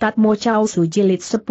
Tatmo Chao Su Jilid 10.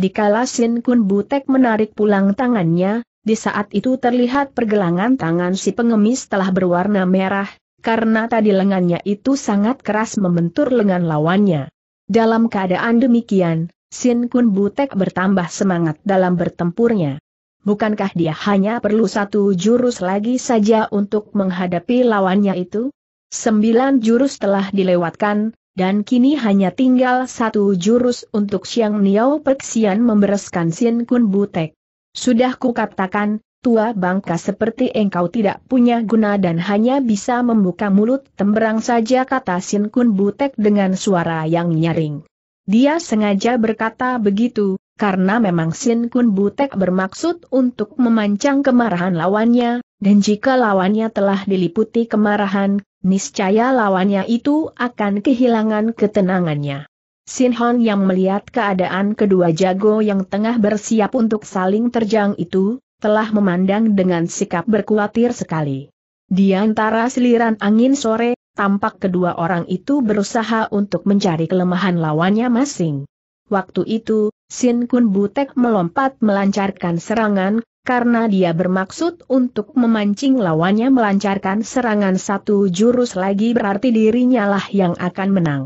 Dikala Sin Kun Butek menarik pulang tangannya, di saat itu terlihat pergelangan tangan si pengemis telah berwarna merah, karena tadi lengannya itu sangat keras membentur lengan lawannya. Dalam keadaan demikian, Sin Kun Butek bertambah semangat dalam bertempurnya. Bukankah dia hanya perlu satu jurus lagi saja untuk menghadapi lawannya itu? Sembilan jurus telah dilewatkan, dan kini hanya tinggal satu jurus untuk Siang Niao Peksian membereskan Sin Kun Butek. Sudah kukatakan, tua bangka seperti engkau tidak punya guna dan hanya bisa membuka mulut temberang saja kata Sin Kun Butek dengan suara yang nyaring. Dia sengaja berkata begitu, karena memang Sin Kun Butek bermaksud untuk memancang kemarahan lawannya, dan jika lawannya telah diliputi kemarahan, niscaya lawannya itu akan kehilangan ketenangannya. sin Sinhon yang melihat keadaan kedua jago yang tengah bersiap untuk saling terjang itu, telah memandang dengan sikap berkuatir sekali. Di antara seliran angin sore, tampak kedua orang itu berusaha untuk mencari kelemahan lawannya masing. Waktu itu, Sin Kun Butek melompat melancarkan serangan, karena dia bermaksud untuk memancing lawannya melancarkan serangan satu jurus lagi berarti dirinya lah yang akan menang.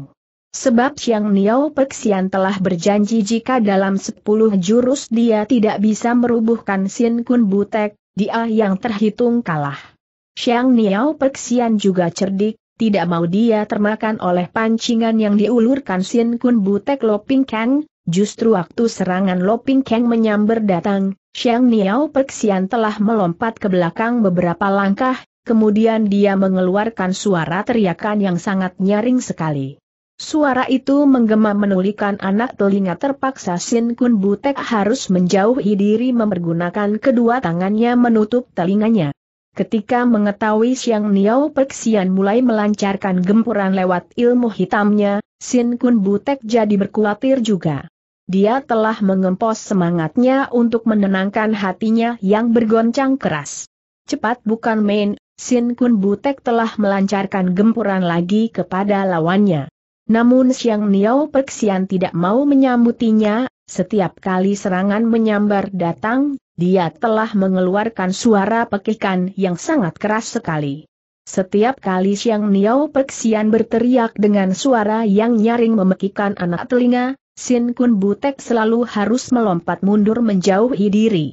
Sebab Xiang Niao Peksian telah berjanji jika dalam sepuluh jurus dia tidak bisa merubuhkan Xin Kun Butek, dia yang terhitung kalah. Xiang Niao Peksian juga cerdik, tidak mau dia termakan oleh pancingan yang diulurkan Xin Kun Butek Loping Kang, justru waktu serangan Loping Kang menyambar datang, Xiang Niao Perksian telah melompat ke belakang beberapa langkah, kemudian dia mengeluarkan suara teriakan yang sangat nyaring sekali. Suara itu menggema menulikan anak telinga terpaksa Sin Kun Butek harus menjauhi diri mempergunakan kedua tangannya menutup telinganya. Ketika mengetahui Xiang Niao Perksian mulai melancarkan gempuran lewat ilmu hitamnya, Sin Kun Butek jadi berkuatir juga dia telah mengempos semangatnya untuk menenangkan hatinya yang bergoncang keras. Cepat bukan main, Sin Kun Butek telah melancarkan gempuran lagi kepada lawannya. Namun Siang Niao Perksian tidak mau menyambutinya, setiap kali serangan menyambar datang, dia telah mengeluarkan suara pekikan yang sangat keras sekali. Setiap kali Siang Niao Perksian berteriak dengan suara yang nyaring memekikan anak telinga, Sin Kun Butek selalu harus melompat mundur menjauhi diri.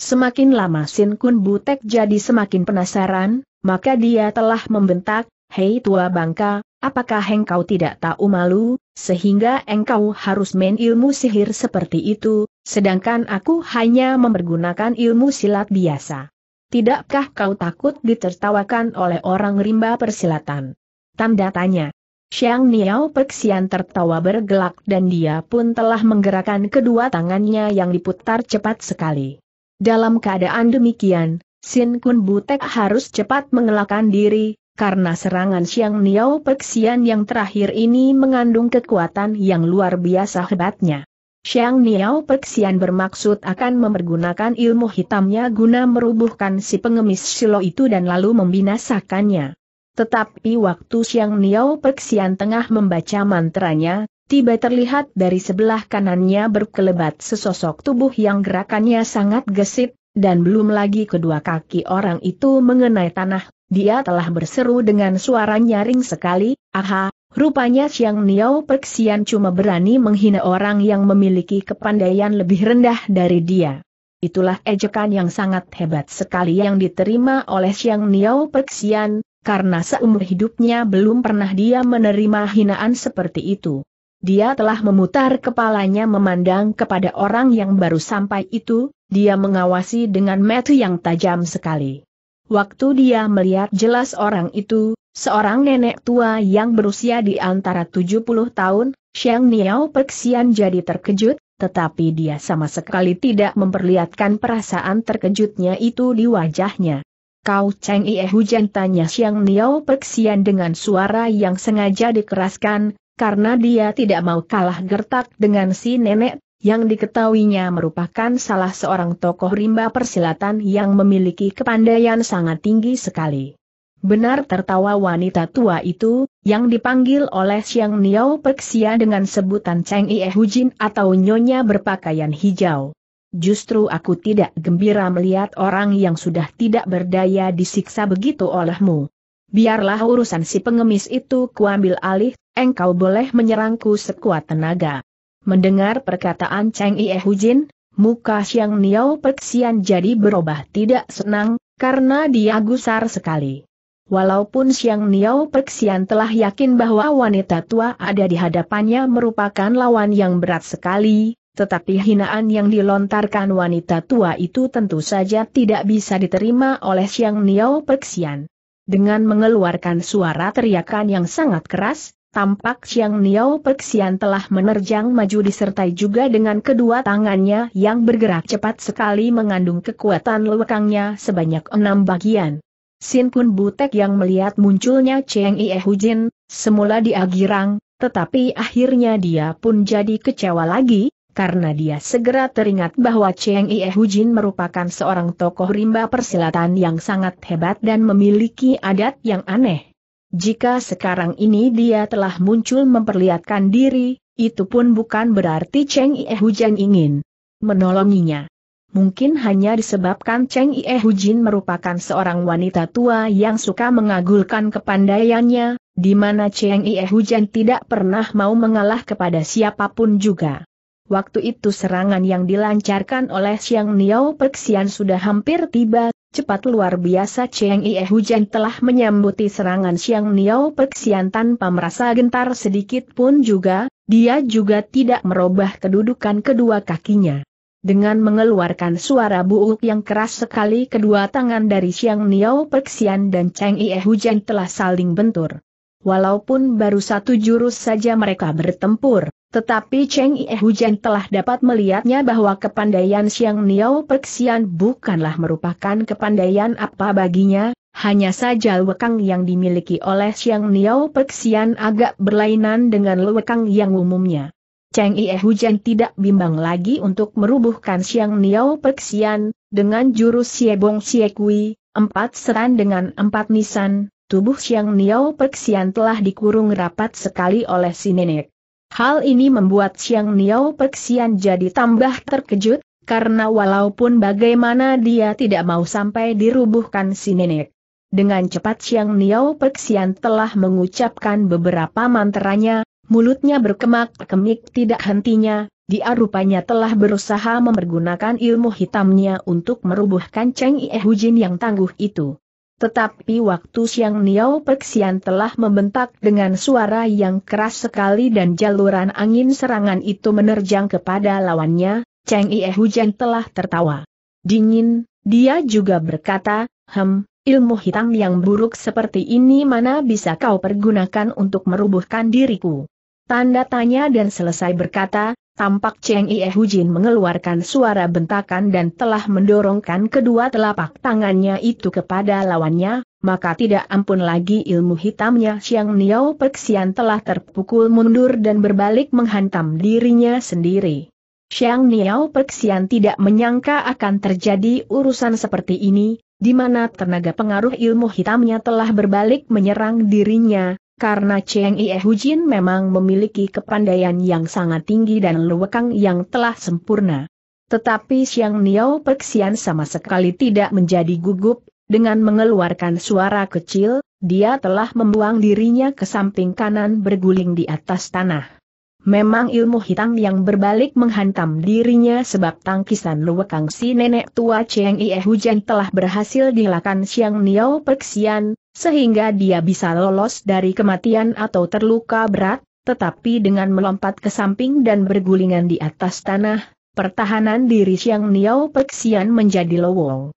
Semakin lama Sin Kun Butek jadi semakin penasaran, maka dia telah membentak, Hei tua bangka, apakah engkau tidak tahu malu, sehingga engkau harus main ilmu sihir seperti itu, sedangkan aku hanya mempergunakan ilmu silat biasa. Tidakkah kau takut ditertawakan oleh orang rimba persilatan? Tanda tanya. Xiang Niao Peksian tertawa bergelak dan dia pun telah menggerakkan kedua tangannya yang diputar cepat sekali. Dalam keadaan demikian, Sin Kun Butek harus cepat mengelakkan diri, karena serangan Xiang Niao Peksian yang terakhir ini mengandung kekuatan yang luar biasa hebatnya. Xiang Niao Peksian bermaksud akan mempergunakan ilmu hitamnya guna merubuhkan si pengemis Silo itu dan lalu membinasakannya. Tetapi waktu Siang Niao Peksian tengah membaca mantranya, tiba terlihat dari sebelah kanannya berkelebat sesosok tubuh yang gerakannya sangat gesit, dan belum lagi kedua kaki orang itu mengenai tanah, dia telah berseru dengan suara nyaring sekali, aha, rupanya Siang Niao Peksian cuma berani menghina orang yang memiliki kepandaian lebih rendah dari dia. Itulah ejekan yang sangat hebat sekali yang diterima oleh Siang Niao Peksian, karena seumur hidupnya belum pernah dia menerima hinaan seperti itu. Dia telah memutar kepalanya memandang kepada orang yang baru sampai itu, dia mengawasi dengan mata yang tajam sekali. Waktu dia melihat jelas orang itu, seorang nenek tua yang berusia di antara 70 tahun, Xiang Niao Peksian jadi terkejut, tetapi dia sama sekali tidak memperlihatkan perasaan terkejutnya itu di wajahnya. Kau Cheng Ie hujan tanya Siang Niao Peksian dengan suara yang sengaja dikeraskan, karena dia tidak mau kalah gertak dengan si nenek, yang diketahuinya merupakan salah seorang tokoh rimba persilatan yang memiliki kepandaian sangat tinggi sekali. Benar tertawa wanita tua itu, yang dipanggil oleh Siang Niao Peksian dengan sebutan Cheng Ie Hujin atau Nyonya berpakaian hijau. Justru aku tidak gembira melihat orang yang sudah tidak berdaya disiksa begitu olehmu. Biarlah urusan si pengemis itu kuambil alih, engkau boleh menyerangku sekuat tenaga. Mendengar perkataan Cheng Ie Hujin, muka Xiang Niao Perksian jadi berubah tidak senang, karena dia gusar sekali. Walaupun Xiang Niao Perksian telah yakin bahwa wanita tua ada di hadapannya merupakan lawan yang berat sekali, tetapi hinaan yang dilontarkan wanita tua itu tentu saja tidak bisa diterima oleh Xiang Niao Peksian. Dengan mengeluarkan suara teriakan yang sangat keras, tampak Xiang Niao Peksian telah menerjang maju disertai juga dengan kedua tangannya yang bergerak cepat sekali mengandung kekuatan lekangnya sebanyak enam bagian. Sin Kun Butek yang melihat munculnya Cheng Ie Hujin, semula dia girang, tetapi akhirnya dia pun jadi kecewa lagi, karena dia segera teringat bahwa Cheng Ie Hujin merupakan seorang tokoh rimba persilatan yang sangat hebat dan memiliki adat yang aneh. Jika sekarang ini dia telah muncul memperlihatkan diri, itu pun bukan berarti Cheng Ie Hujin ingin menolonginya. Mungkin hanya disebabkan Cheng Ie Hujin merupakan seorang wanita tua yang suka mengagulkan kepandaiannya, di mana Cheng Ie Hujin tidak pernah mau mengalah kepada siapapun juga. Waktu itu serangan yang dilancarkan oleh Xiang Niao Perksian sudah hampir tiba, cepat luar biasa Cheng Ie Hujan telah menyambuti serangan Xiang Niao Perksian tanpa merasa gentar sedikit pun juga, dia juga tidak merubah kedudukan kedua kakinya. Dengan mengeluarkan suara buuk yang keras sekali kedua tangan dari Xiang Niao Perksian dan Cheng Ie Hujan telah saling bentur. Walaupun baru satu jurus saja mereka bertempur, tetapi Cheng Ie Hujan telah dapat melihatnya bahwa kepandaian Xiang Niao Perksian bukanlah merupakan kepandaian apa baginya, hanya saja lewekang yang dimiliki oleh Xiang Niao Perksian agak berlainan dengan lewekang yang umumnya. Cheng Ie Hujan tidak bimbang lagi untuk merubuhkan Xiang Niao Perksian, dengan jurus Bong Siebong Kui empat seran dengan empat nisan, tubuh Xiang Niao Perksian telah dikurung rapat sekali oleh si nenek. Hal ini membuat Siang Niao Perksian jadi tambah terkejut, karena walaupun bagaimana dia tidak mau sampai dirubuhkan si nenek. Dengan cepat Siang Niao Perksian telah mengucapkan beberapa mantranya, mulutnya berkemak-kemik tidak hentinya, dia rupanya telah berusaha mempergunakan ilmu hitamnya untuk merubuhkan Cheng Ie Hujin yang tangguh itu. Tetapi waktu siang Niau Peksian telah membentak dengan suara yang keras sekali dan jaluran angin serangan itu menerjang kepada lawannya, Cheng Ie Hujan telah tertawa. Dingin, dia juga berkata, Hem, ilmu hitam yang buruk seperti ini mana bisa kau pergunakan untuk merubuhkan diriku? Tanda tanya dan selesai berkata, Tampak Cheng Ie Hujin mengeluarkan suara bentakan dan telah mendorongkan kedua telapak tangannya itu kepada lawannya, maka tidak ampun lagi ilmu hitamnya Xiang Niao Peksian telah terpukul mundur dan berbalik menghantam dirinya sendiri. Xiang Niao Peksian tidak menyangka akan terjadi urusan seperti ini, di mana tenaga pengaruh ilmu hitamnya telah berbalik menyerang dirinya, karena Cheng Ie Hujin memang memiliki kepandaian yang sangat tinggi dan lewekang yang telah sempurna. Tetapi Xiang Niao Perksian sama sekali tidak menjadi gugup, dengan mengeluarkan suara kecil, dia telah membuang dirinya ke samping kanan berguling di atas tanah. Memang ilmu hitam yang berbalik menghantam dirinya sebab tangkisan luwekang si nenek tua Cheng Ie Hujan telah berhasil dilakukan Siang Niao peksian, sehingga dia bisa lolos dari kematian atau terluka berat, tetapi dengan melompat ke samping dan bergulingan di atas tanah, pertahanan diri Siang Niao peksian menjadi lowong.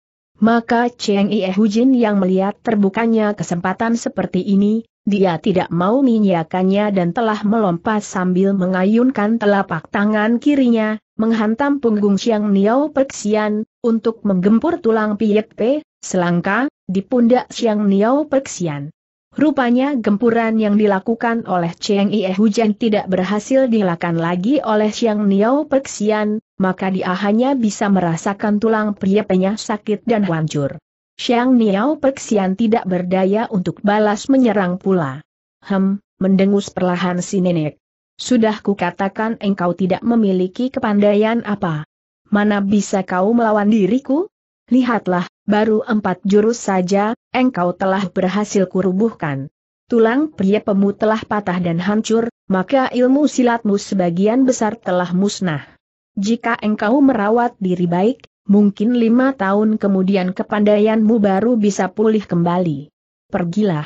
Maka Cheng Ie Jin yang melihat terbukanya kesempatan seperti ini, dia tidak mau menyiakannya dan telah melompat sambil mengayunkan telapak tangan kirinya, menghantam punggung Xiang Niao Perksian, untuk menggempur tulang Piek Pe, selangka, di pundak Xiang Niao Perksian. Rupanya gempuran yang dilakukan oleh Cheng Ie Hujan tidak berhasil dilakukan lagi oleh Xiang Niao Pexian, maka dia hanya bisa merasakan tulang priepenya sakit dan hancur. Xiang Niao Pexian tidak berdaya untuk balas menyerang pula. Hem, mendengus perlahan si nenek. Sudah kukatakan engkau tidak memiliki kepandaian apa. Mana bisa kau melawan diriku? lihatlah, baru empat jurus saja, engkau telah berhasil kurubuhkan. Tulang pria pemu telah patah dan hancur, maka ilmu silatmu sebagian besar telah musnah. Jika engkau merawat diri baik, mungkin lima tahun kemudian kepandaianmu baru bisa pulih kembali. Pergilah.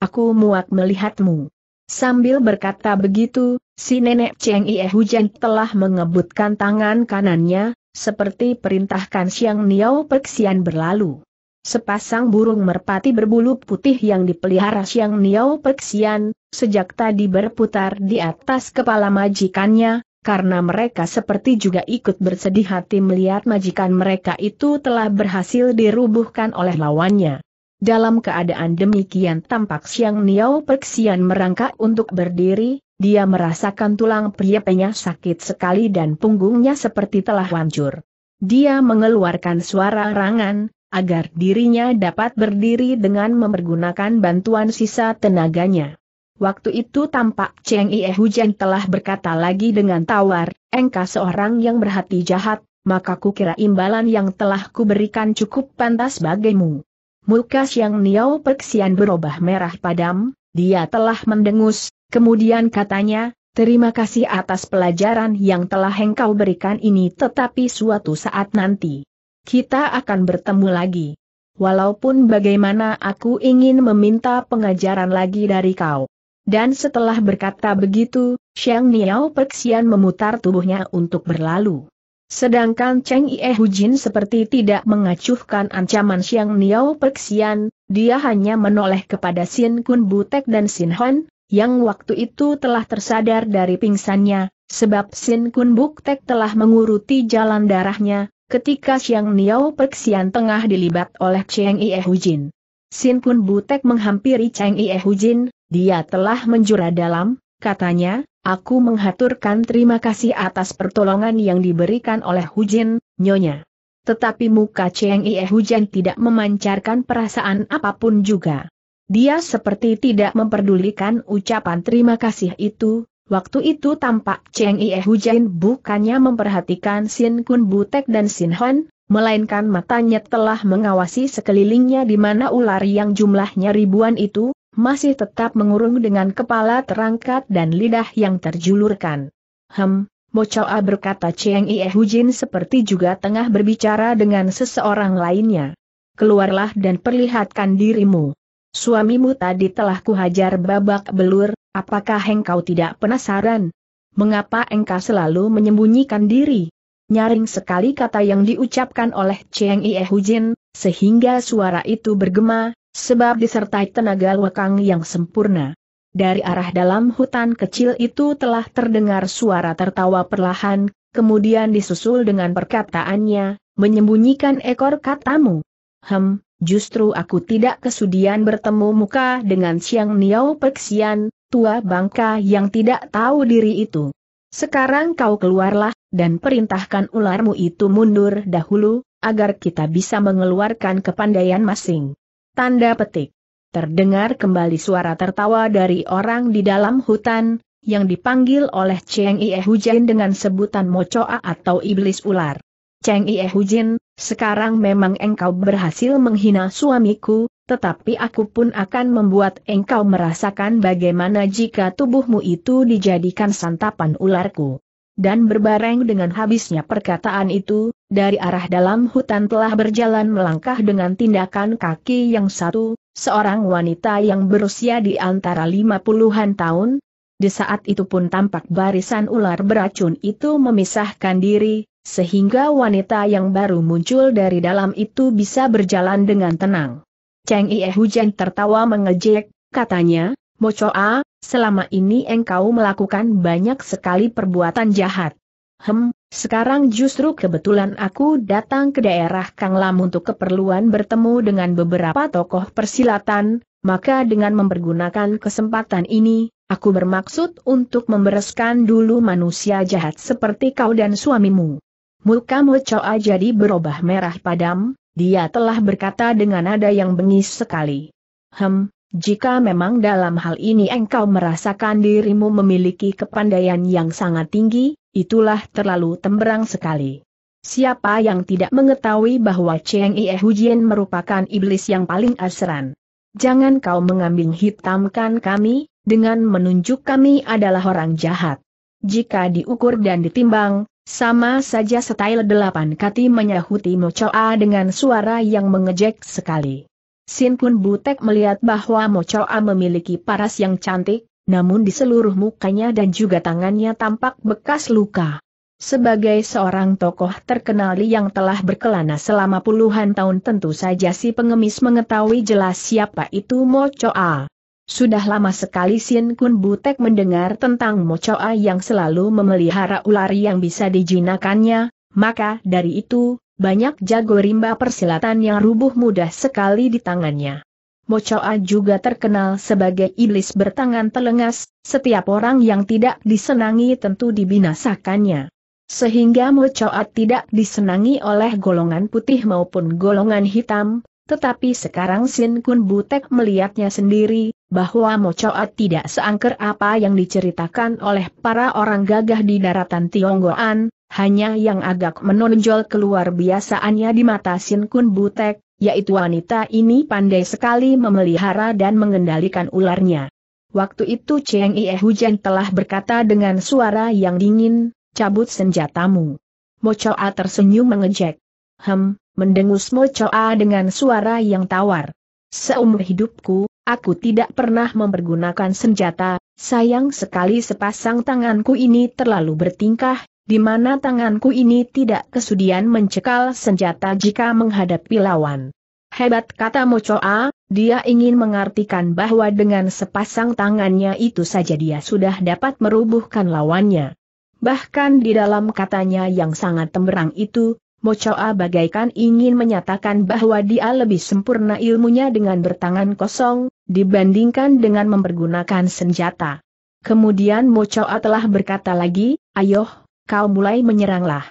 Aku muak melihatmu. Sambil berkata begitu, si nenek Cheng Ie Hujan telah mengebutkan tangan kanannya, seperti perintahkan Siang Niao Perksian berlalu. Sepasang burung merpati berbulu putih yang dipelihara Siang Niao Perksian, sejak tadi berputar di atas kepala majikannya, karena mereka seperti juga ikut bersedih hati melihat majikan mereka itu telah berhasil dirubuhkan oleh lawannya. Dalam keadaan demikian tampak Siang Niao Perksian merangkak untuk berdiri, dia merasakan tulang priapenya sakit sekali dan punggungnya seperti telah hancur. Dia mengeluarkan suara rangan, agar dirinya dapat berdiri dengan mempergunakan bantuan sisa tenaganya. Waktu itu tampak Cheng Ie Hujan telah berkata lagi dengan tawar, engkau seorang yang berhati jahat, maka kukira imbalan yang telah kuberikan cukup pantas bagimu. Muka Xiang Niao Perksian berubah merah padam, dia telah mendengus, Kemudian katanya, terima kasih atas pelajaran yang telah engkau berikan ini tetapi suatu saat nanti. Kita akan bertemu lagi. Walaupun bagaimana aku ingin meminta pengajaran lagi dari kau. Dan setelah berkata begitu, Xiang Niao Perksian memutar tubuhnya untuk berlalu. Sedangkan Cheng Ie Hujin seperti tidak mengacuhkan ancaman Xiang Niao Perksian, dia hanya menoleh kepada Sin Kun Butek dan Sin Hon, yang waktu itu telah tersadar dari pingsannya, sebab Sin Kun Buktek telah menguruti jalan darahnya, ketika Siang Niao Peksian tengah dilibat oleh Cheng Ie Hujin. Sin Kun Buktek menghampiri Cheng Ie Hujin, dia telah menjura dalam, katanya, aku menghaturkan terima kasih atas pertolongan yang diberikan oleh Hujin, nyonya. Tetapi muka Cheng Ie Hujin tidak memancarkan perasaan apapun juga. Dia seperti tidak memperdulikan ucapan terima kasih itu, waktu itu tampak Cheng Ie Hujain bukannya memperhatikan Sin Kun Butek dan Sin Hon, melainkan matanya telah mengawasi sekelilingnya di mana ular yang jumlahnya ribuan itu, masih tetap mengurung dengan kepala terangkat dan lidah yang terjulurkan. Hem, Mochoa berkata Cheng Ie Hujin seperti juga tengah berbicara dengan seseorang lainnya. Keluarlah dan perlihatkan dirimu. Suamimu tadi telah kuhajar babak belur, apakah engkau tidak penasaran? Mengapa engkau selalu menyembunyikan diri? Nyaring sekali kata yang diucapkan oleh Cheng Ie Hujin, sehingga suara itu bergema, sebab disertai tenaga lekang yang sempurna. Dari arah dalam hutan kecil itu telah terdengar suara tertawa perlahan, kemudian disusul dengan perkataannya, menyembunyikan ekor katamu. Hem, justru aku tidak kesudian bertemu muka dengan Siang Niao Peksian, tua bangka yang tidak tahu diri itu. Sekarang kau keluarlah, dan perintahkan ularmu itu mundur dahulu, agar kita bisa mengeluarkan kepandaian masing. Tanda petik. Terdengar kembali suara tertawa dari orang di dalam hutan, yang dipanggil oleh Cheng Ie Hujin dengan sebutan Mocoa atau Iblis Ular. Cheng Ie Hujin, sekarang memang engkau berhasil menghina suamiku, tetapi aku pun akan membuat engkau merasakan bagaimana jika tubuhmu itu dijadikan santapan ularku. Dan berbareng dengan habisnya perkataan itu, dari arah dalam hutan telah berjalan melangkah dengan tindakan kaki yang satu, seorang wanita yang berusia di antara lima puluhan tahun, di saat itu pun tampak barisan ular beracun itu memisahkan diri, sehingga wanita yang baru muncul dari dalam itu bisa berjalan dengan tenang. Cheng Ie Hujan tertawa mengejek, katanya, Mocoa, selama ini engkau melakukan banyak sekali perbuatan jahat. Hem, sekarang justru kebetulan aku datang ke daerah Kang Lam untuk keperluan bertemu dengan beberapa tokoh persilatan, maka dengan mempergunakan kesempatan ini, aku bermaksud untuk membereskan dulu manusia jahat seperti kau dan suamimu. Muka Mocoa jadi berubah merah padam, dia telah berkata dengan nada yang bengis sekali. Hem, jika memang dalam hal ini engkau merasakan dirimu memiliki kepandaian yang sangat tinggi, itulah terlalu temberang sekali. Siapa yang tidak mengetahui bahwa Cheng Ie Hujian merupakan iblis yang paling asran? Jangan kau mengambil hitamkan kami, dengan menunjuk kami adalah orang jahat. Jika diukur dan ditimbang, sama saja setail delapan kati menyahuti Mochoa dengan suara yang mengejek sekali. Sin Kun Butek melihat bahwa Mochoa memiliki paras yang cantik, namun di seluruh mukanya dan juga tangannya tampak bekas luka. Sebagai seorang tokoh terkenal yang telah berkelana selama puluhan tahun tentu saja si pengemis mengetahui jelas siapa itu Mochoa. Sudah lama sekali Sin Kun Butek mendengar tentang Mocoa yang selalu memelihara ular yang bisa dijinakannya, maka dari itu, banyak jago rimba persilatan yang rubuh mudah sekali di tangannya. Mocoa juga terkenal sebagai iblis bertangan telengas, setiap orang yang tidak disenangi tentu dibinasakannya. Sehingga Mocoa tidak disenangi oleh golongan putih maupun golongan hitam, tetapi sekarang Sin Kun Butek melihatnya sendiri, bahwa Mo Choat tidak seangker apa yang diceritakan oleh para orang gagah di daratan Tionggoan, hanya yang agak menonjol keluar biasaannya di mata Sin Kun Butek, yaitu wanita ini pandai sekali memelihara dan mengendalikan ularnya. Waktu itu Cheng Ie Hujan telah berkata dengan suara yang dingin, cabut senjatamu. Mo Choat tersenyum mengejek. Hem, mendengus Mocoa dengan suara yang tawar. Seumur hidupku, aku tidak pernah mempergunakan senjata, sayang sekali sepasang tanganku ini terlalu bertingkah, di mana tanganku ini tidak kesudian mencekal senjata jika menghadapi lawan. Hebat kata Mocoa, dia ingin mengartikan bahwa dengan sepasang tangannya itu saja dia sudah dapat merubuhkan lawannya. Bahkan di dalam katanya yang sangat temberang itu, Mochoa bagaikan ingin menyatakan bahwa dia lebih sempurna ilmunya dengan bertangan kosong, dibandingkan dengan mempergunakan senjata. Kemudian Mochoa telah berkata lagi, ayoh, kau mulai menyeranglah.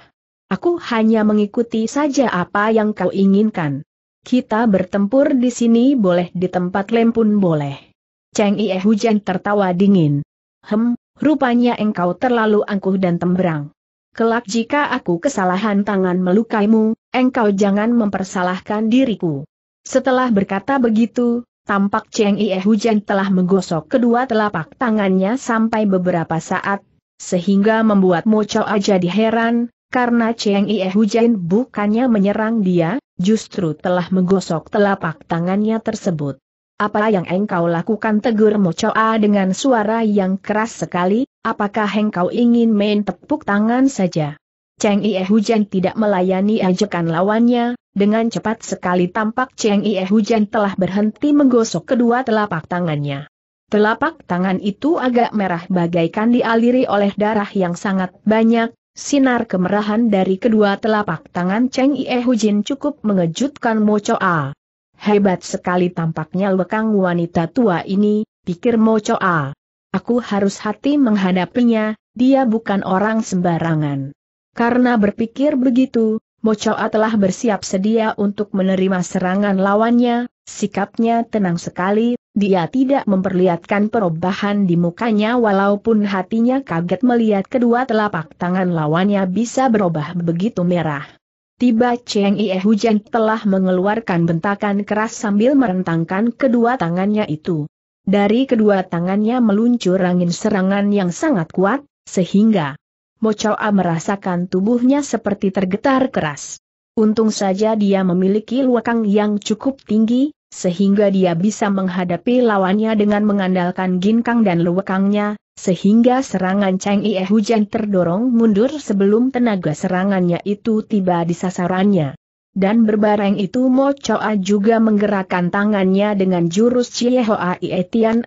Aku hanya mengikuti saja apa yang kau inginkan. Kita bertempur di sini boleh di tempat lem boleh. Cheng Ie hujan tertawa dingin. Hem, rupanya engkau terlalu angkuh dan tembrang kelak jika aku kesalahan tangan melukaimu, engkau jangan mempersalahkan diriku. Setelah berkata begitu, tampak Cheng Ie Hujan telah menggosok kedua telapak tangannya sampai beberapa saat, sehingga membuat Mo Choa jadi heran, karena Cheng Ie Hujan bukannya menyerang dia, justru telah menggosok telapak tangannya tersebut. Apa yang engkau lakukan tegur Mo Choa dengan suara yang keras sekali, Apakah engkau ingin main tepuk tangan saja? Cheng Ie Hujan tidak melayani ajakan lawannya, dengan cepat sekali tampak Cheng Ie Hujan telah berhenti menggosok kedua telapak tangannya. Telapak tangan itu agak merah bagaikan dialiri oleh darah yang sangat banyak, Sinar kemerahan dari kedua telapak tangan Cheng Ie Hujan cukup mengejutkan Mo Choa. Hebat sekali tampaknya lekang wanita tua ini, pikir Mo Choa. Aku harus hati menghadapinya, dia bukan orang sembarangan. Karena berpikir begitu, Mochoa telah bersiap sedia untuk menerima serangan lawannya, sikapnya tenang sekali, dia tidak memperlihatkan perubahan di mukanya walaupun hatinya kaget melihat kedua telapak tangan lawannya bisa berubah begitu merah. Tiba Cheng Ie Hujan telah mengeluarkan bentakan keras sambil merentangkan kedua tangannya itu. Dari kedua tangannya meluncur angin serangan yang sangat kuat, sehingga Mochoa merasakan tubuhnya seperti tergetar keras. Untung saja dia memiliki luakang yang cukup tinggi, sehingga dia bisa menghadapi lawannya dengan mengandalkan ginkang dan luakangnya, sehingga serangan Cheng Ie Hujan terdorong mundur sebelum tenaga serangannya itu tiba di sasarannya dan berbareng itu Mo Choa juga menggerakkan tangannya dengan jurus Chie Hoa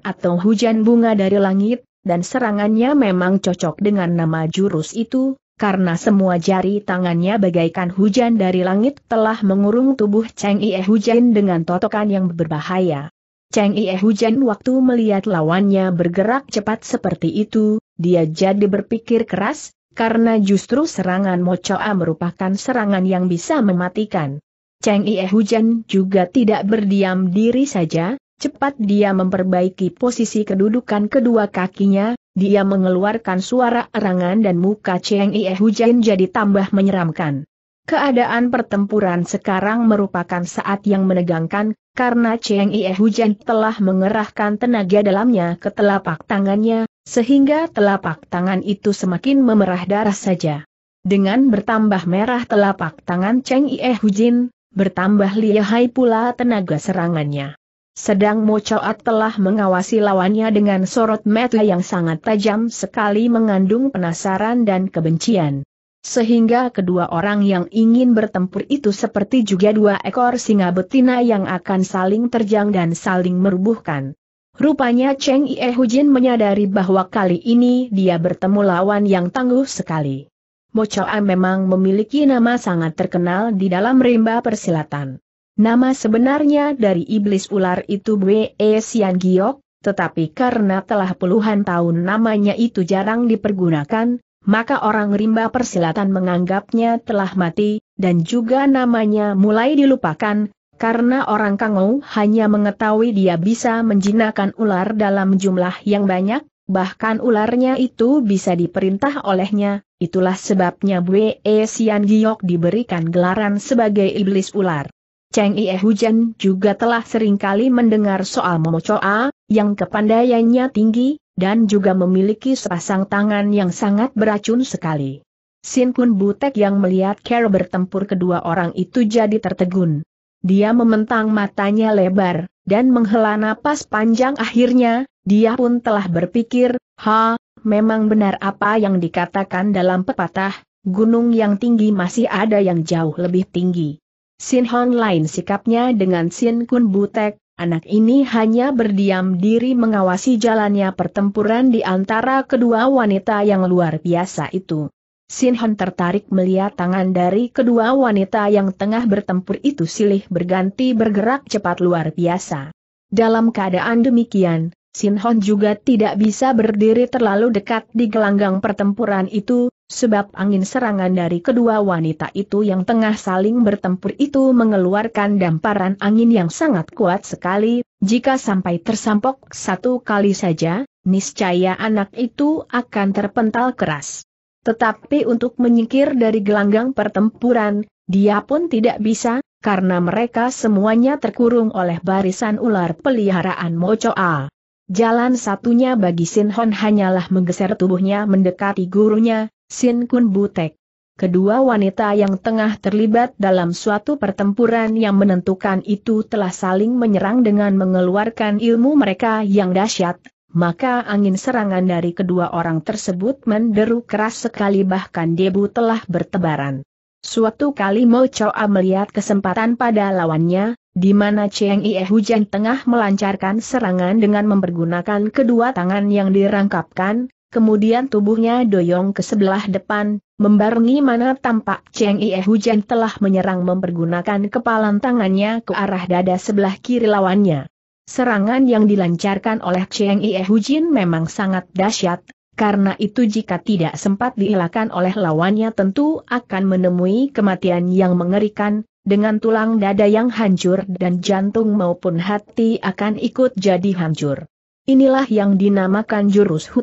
atau hujan bunga dari langit, dan serangannya memang cocok dengan nama jurus itu, karena semua jari tangannya bagaikan hujan dari langit telah mengurung tubuh Cheng Ie Hujan dengan totokan yang berbahaya. Cheng Ie Hujan waktu melihat lawannya bergerak cepat seperti itu, dia jadi berpikir keras, karena justru serangan Mochoa merupakan serangan yang bisa mematikan. Cheng Ie Hujan juga tidak berdiam diri saja, cepat dia memperbaiki posisi kedudukan kedua kakinya, dia mengeluarkan suara erangan dan muka Cheng Ie Hujan jadi tambah menyeramkan. Keadaan pertempuran sekarang merupakan saat yang menegangkan, karena Cheng Ie Hujan telah mengerahkan tenaga dalamnya ke telapak tangannya, sehingga telapak tangan itu semakin memerah darah saja. Dengan bertambah merah telapak tangan Cheng Ie Hujin, bertambah lihai pula tenaga serangannya. Sedang Mo Choat telah mengawasi lawannya dengan sorot mata yang sangat tajam sekali mengandung penasaran dan kebencian. Sehingga kedua orang yang ingin bertempur itu seperti juga dua ekor singa betina yang akan saling terjang dan saling merubuhkan. Rupanya Cheng Ie Hujin menyadari bahwa kali ini dia bertemu lawan yang tangguh sekali. Mocoa memang memiliki nama sangat terkenal di dalam rimba persilatan. Nama sebenarnya dari iblis ular itu Bwe e Sian Giok, tetapi karena telah puluhan tahun namanya itu jarang dipergunakan, maka orang rimba persilatan menganggapnya telah mati, dan juga namanya mulai dilupakan, karena orang kangau hanya mengetahui dia bisa menjinakkan ular dalam jumlah yang banyak, bahkan ularnya itu bisa diperintah olehnya, itulah sebabnya Bwe Sian e Giok diberikan gelaran sebagai iblis ular. Cheng Ie Hujan juga telah seringkali mendengar soal Momo Choa yang kepandaiannya tinggi, dan juga memiliki sepasang tangan yang sangat beracun sekali. Sin Kun Butek yang melihat Carol bertempur kedua orang itu jadi tertegun. Dia mementang matanya lebar, dan menghela napas panjang akhirnya, dia pun telah berpikir, ha, memang benar apa yang dikatakan dalam pepatah, gunung yang tinggi masih ada yang jauh lebih tinggi. Sin Hon lain sikapnya dengan Sin Kun Butek, anak ini hanya berdiam diri mengawasi jalannya pertempuran di antara kedua wanita yang luar biasa itu. Sin Hon tertarik melihat tangan dari kedua wanita yang tengah bertempur itu silih berganti bergerak cepat luar biasa. Dalam keadaan demikian, Sin Hon juga tidak bisa berdiri terlalu dekat di gelanggang pertempuran itu, sebab angin serangan dari kedua wanita itu yang tengah saling bertempur itu mengeluarkan damparan angin yang sangat kuat sekali, jika sampai tersampok satu kali saja, niscaya anak itu akan terpental keras. Tetapi untuk menyingkir dari gelanggang pertempuran, dia pun tidak bisa, karena mereka semuanya terkurung oleh barisan ular peliharaan Mochoa. Jalan satunya bagi Sin Hon hanyalah menggeser tubuhnya mendekati gurunya, Sin Kun Butek. Kedua wanita yang tengah terlibat dalam suatu pertempuran yang menentukan itu telah saling menyerang dengan mengeluarkan ilmu mereka yang dahsyat, maka angin serangan dari kedua orang tersebut menderu keras sekali bahkan debu telah bertebaran. Suatu kali Mo Choa melihat kesempatan pada lawannya, di mana Cheng Ie Hujan tengah melancarkan serangan dengan mempergunakan kedua tangan yang dirangkapkan, kemudian tubuhnya doyong ke sebelah depan, membarungi mana tampak Cheng Ie Hujan telah menyerang mempergunakan kepalan tangannya ke arah dada sebelah kiri lawannya. Serangan yang dilancarkan oleh Cheng Ie Hujin memang sangat dahsyat, karena itu jika tidak sempat dielakkan oleh lawannya tentu akan menemui kematian yang mengerikan, dengan tulang dada yang hancur dan jantung maupun hati akan ikut jadi hancur. Inilah yang dinamakan jurus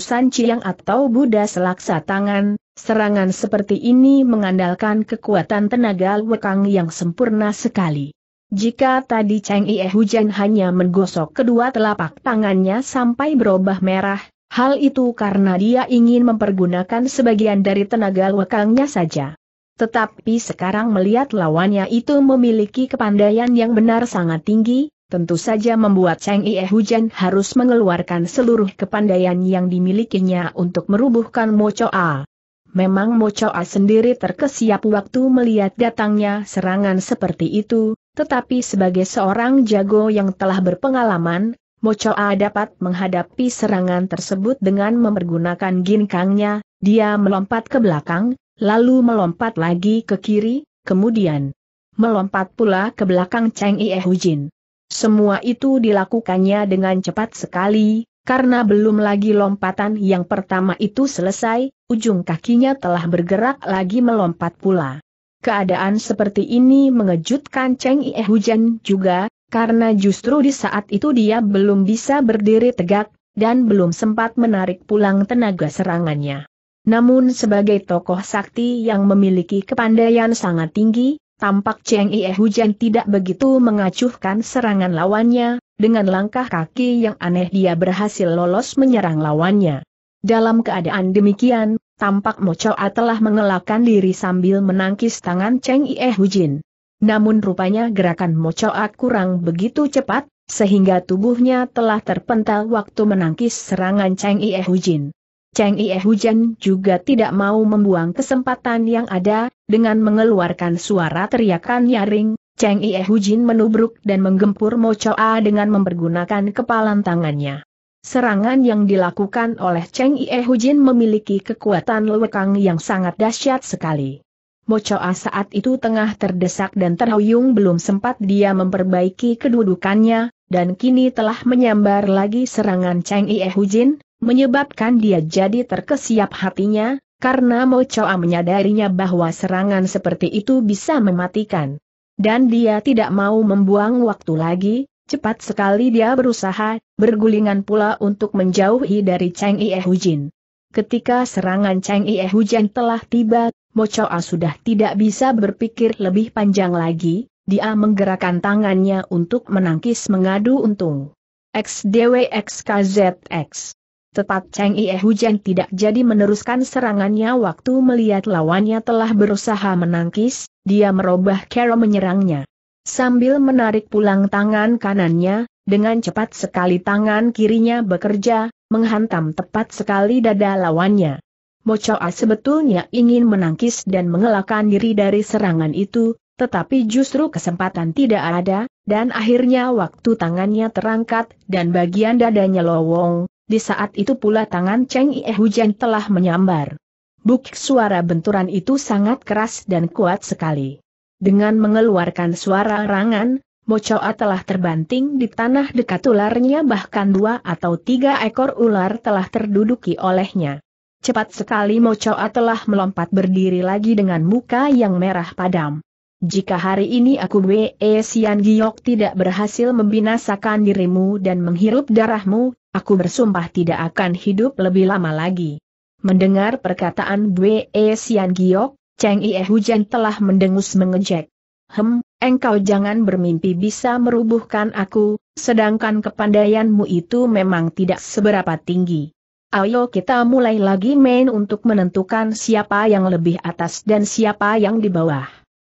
San Chiang atau Buddha Selaksa Tangan, serangan seperti ini mengandalkan kekuatan tenaga wekang yang sempurna sekali. Jika tadi Cheng Ie Hujan hanya menggosok kedua telapak tangannya sampai berubah merah, hal itu karena dia ingin mempergunakan sebagian dari tenaga lekangnya saja. Tetapi sekarang melihat lawannya itu memiliki kepandaian yang benar sangat tinggi, tentu saja membuat Cheng Ie Hujan harus mengeluarkan seluruh kepandaian yang dimilikinya untuk merubuhkan Mo Choa. Memang Mo Choa sendiri terkesiap waktu melihat datangnya serangan seperti itu, tetapi sebagai seorang jago yang telah berpengalaman, Mochoa dapat menghadapi serangan tersebut dengan mempergunakan ginkangnya, dia melompat ke belakang, lalu melompat lagi ke kiri, kemudian melompat pula ke belakang Cheng Ie Hujin. Semua itu dilakukannya dengan cepat sekali, karena belum lagi lompatan yang pertama itu selesai, ujung kakinya telah bergerak lagi melompat pula. Keadaan seperti ini mengejutkan Cheng Ie Hujan juga, karena justru di saat itu dia belum bisa berdiri tegak, dan belum sempat menarik pulang tenaga serangannya. Namun sebagai tokoh sakti yang memiliki kepandaian sangat tinggi, tampak Cheng Ie Hujan tidak begitu mengacuhkan serangan lawannya, dengan langkah kaki yang aneh dia berhasil lolos menyerang lawannya. Dalam keadaan demikian, tampak Mochoa telah mengelakkan diri sambil menangkis tangan Cheng Ie Hujin. Namun rupanya gerakan Mochoa kurang begitu cepat, sehingga tubuhnya telah terpental waktu menangkis serangan Cheng Ie Hujin. Cheng Ie Jin juga tidak mau membuang kesempatan yang ada, dengan mengeluarkan suara teriakan nyaring, Cheng Ie Hujin menubruk dan menggempur Mochoa dengan mempergunakan kepalan tangannya. Serangan yang dilakukan oleh Cheng Ie Jin memiliki kekuatan lewekang yang sangat dahsyat sekali. Choa saat itu tengah terdesak dan terhuyung belum sempat dia memperbaiki kedudukannya, dan kini telah menyambar lagi serangan Cheng Ie Jin, menyebabkan dia jadi terkesiap hatinya, karena Choa menyadarinya bahwa serangan seperti itu bisa mematikan. Dan dia tidak mau membuang waktu lagi, Cepat sekali dia berusaha, bergulingan pula untuk menjauhi dari Cheng Ie Hujin. Ketika serangan Cheng Ie Jin telah tiba, Mo Choa sudah tidak bisa berpikir lebih panjang lagi, dia menggerakkan tangannya untuk menangkis mengadu untung. XDWXKZX. Tepat Cheng Ie Hujan tidak jadi meneruskan serangannya waktu melihat lawannya telah berusaha menangkis, dia merubah cara menyerangnya. Sambil menarik pulang tangan kanannya, dengan cepat sekali tangan kirinya bekerja, menghantam tepat sekali dada lawannya. Mochoa sebetulnya ingin menangkis dan mengelakkan diri dari serangan itu, tetapi justru kesempatan tidak ada, dan akhirnya waktu tangannya terangkat dan bagian dadanya lowong, di saat itu pula tangan Cheng Ie Hujan telah menyambar. Buk suara benturan itu sangat keras dan kuat sekali. Dengan mengeluarkan suara rangan, Mocoa telah terbanting di tanah dekat ularnya bahkan dua atau tiga ekor ular telah terduduki olehnya. Cepat sekali Mocoa telah melompat berdiri lagi dengan muka yang merah padam. Jika hari ini aku Wee Sian Giok tidak berhasil membinasakan dirimu dan menghirup darahmu, aku bersumpah tidak akan hidup lebih lama lagi. Mendengar perkataan Wee Sian Giok, Cheng Ie Hujan telah mendengus mengejek. Hem, engkau jangan bermimpi bisa merubuhkan aku, sedangkan kepandaianmu itu memang tidak seberapa tinggi. Ayo kita mulai lagi main untuk menentukan siapa yang lebih atas dan siapa yang di bawah.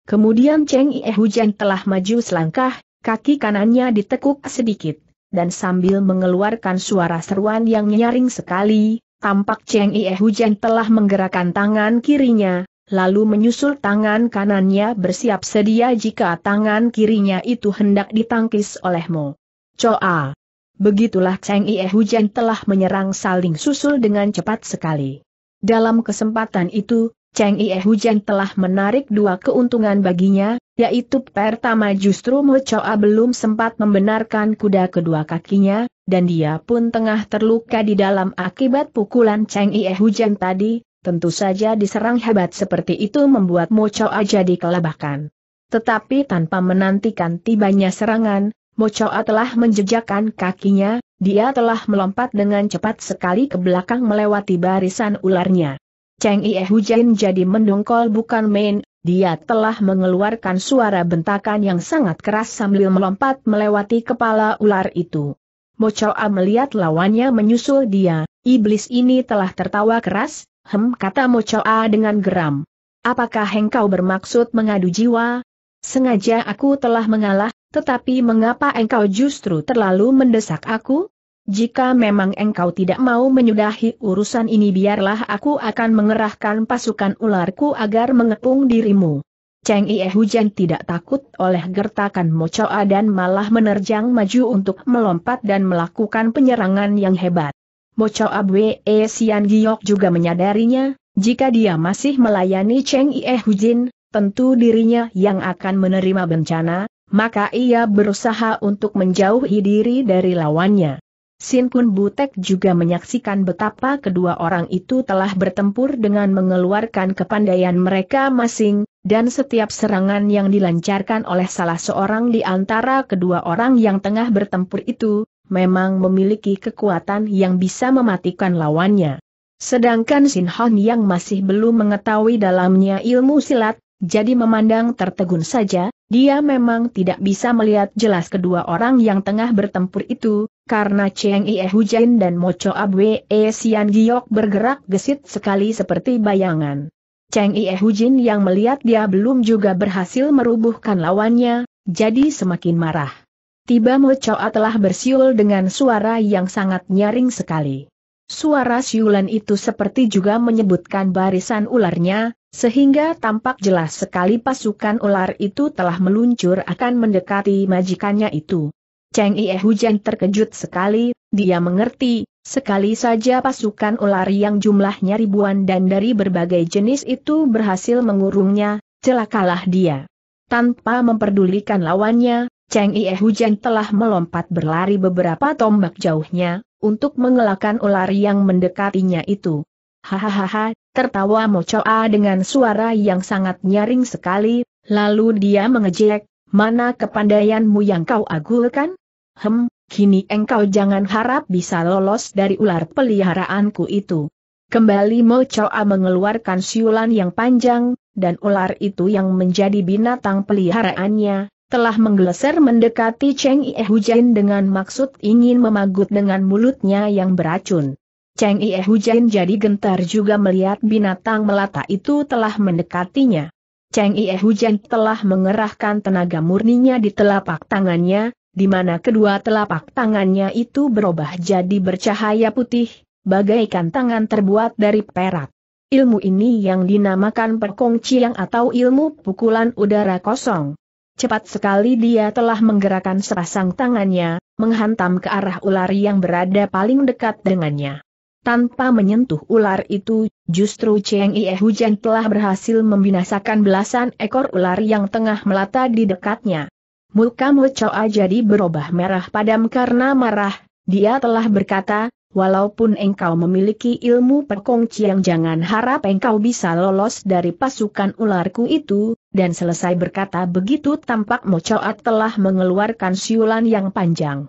Kemudian Cheng Ie Hujan telah maju selangkah, kaki kanannya ditekuk sedikit, dan sambil mengeluarkan suara seruan yang nyaring sekali, tampak Cheng Ie Hujan telah menggerakkan tangan kirinya, lalu menyusul tangan kanannya bersiap sedia jika tangan kirinya itu hendak ditangkis olehmu. Mo. Coa. Begitulah Cheng Ie Hujan telah menyerang saling susul dengan cepat sekali. Dalam kesempatan itu, Cheng Ie Hujan telah menarik dua keuntungan baginya, yaitu pertama justru Mo Coa belum sempat membenarkan kuda kedua kakinya, dan dia pun tengah terluka di dalam akibat pukulan Cheng Ie Hujan tadi, Tentu saja diserang hebat seperti itu membuat Mochoa jadi kelabakan. Tetapi tanpa menantikan tibanya serangan, Mochoa telah menjejakkan kakinya, dia telah melompat dengan cepat sekali ke belakang melewati barisan ularnya. Cheng Ie Hujain jadi mendongkol bukan main, dia telah mengeluarkan suara bentakan yang sangat keras sambil melompat melewati kepala ular itu. Mochoa melihat lawannya menyusul dia, iblis ini telah tertawa keras, Hem kata Mochoa dengan geram. Apakah engkau bermaksud mengadu jiwa? Sengaja aku telah mengalah, tetapi mengapa engkau justru terlalu mendesak aku? Jika memang engkau tidak mau menyudahi urusan ini biarlah aku akan mengerahkan pasukan ularku agar mengepung dirimu. Cheng Ie Hujan tidak takut oleh gertakan Mochoa dan malah menerjang maju untuk melompat dan melakukan penyerangan yang hebat. Mocho Abwe E Sian Giok juga menyadarinya, jika dia masih melayani Cheng Ie Hujin, tentu dirinya yang akan menerima bencana, maka ia berusaha untuk menjauhi diri dari lawannya. Sin Kun Butek juga menyaksikan betapa kedua orang itu telah bertempur dengan mengeluarkan kepandaian mereka masing, dan setiap serangan yang dilancarkan oleh salah seorang di antara kedua orang yang tengah bertempur itu, memang memiliki kekuatan yang bisa mematikan lawannya. Sedangkan Sin Hon yang masih belum mengetahui dalamnya ilmu silat, jadi memandang tertegun saja, dia memang tidak bisa melihat jelas kedua orang yang tengah bertempur itu, karena Cheng Ie Hujain dan Mocho Abwe E Sian Giok bergerak gesit sekali seperti bayangan. Cheng Ie Hujin yang melihat dia belum juga berhasil merubuhkan lawannya, jadi semakin marah. Tiba Mocoa telah bersiul dengan suara yang sangat nyaring sekali. Suara siulan itu seperti juga menyebutkan barisan ularnya, sehingga tampak jelas sekali pasukan ular itu telah meluncur akan mendekati majikannya itu. Cheng Ie Hujan terkejut sekali, dia mengerti, sekali saja pasukan ular yang jumlahnya ribuan dan dari berbagai jenis itu berhasil mengurungnya, celakalah dia. Tanpa memperdulikan lawannya, Cheng Ie Hujan telah melompat berlari beberapa tombak jauhnya, untuk mengelakkan ular yang mendekatinya itu. Hahaha, tertawa Mo Choa dengan suara yang sangat nyaring sekali, lalu dia mengejek, mana kepandaianmu yang kau agulkan? Hem, kini engkau jangan harap bisa lolos dari ular peliharaanku itu. Kembali Mo Choa mengeluarkan siulan yang panjang, dan ular itu yang menjadi binatang peliharaannya, telah menggeleser mendekati Cheng Ie Hujain dengan maksud ingin memagut dengan mulutnya yang beracun. Cheng Ie Hujain jadi gentar juga melihat binatang melata itu telah mendekatinya. Cheng Ie Hujain telah mengerahkan tenaga murninya di telapak tangannya, di mana kedua telapak tangannya itu berubah jadi bercahaya putih, bagaikan tangan terbuat dari perak. Ilmu ini yang dinamakan perkongciang atau ilmu pukulan udara kosong. Cepat sekali dia telah menggerakkan sepasang tangannya, menghantam ke arah ular yang berada paling dekat dengannya. Tanpa menyentuh ular itu, justru Cheng Ie Hujan telah berhasil membinasakan belasan ekor ular yang tengah melata di dekatnya. Muka Mu jadi berubah merah padam karena marah, dia telah berkata, walaupun engkau memiliki ilmu yang jangan harap engkau bisa lolos dari pasukan ularku itu, dan selesai berkata begitu tampak mochaat telah mengeluarkan siulan yang panjang.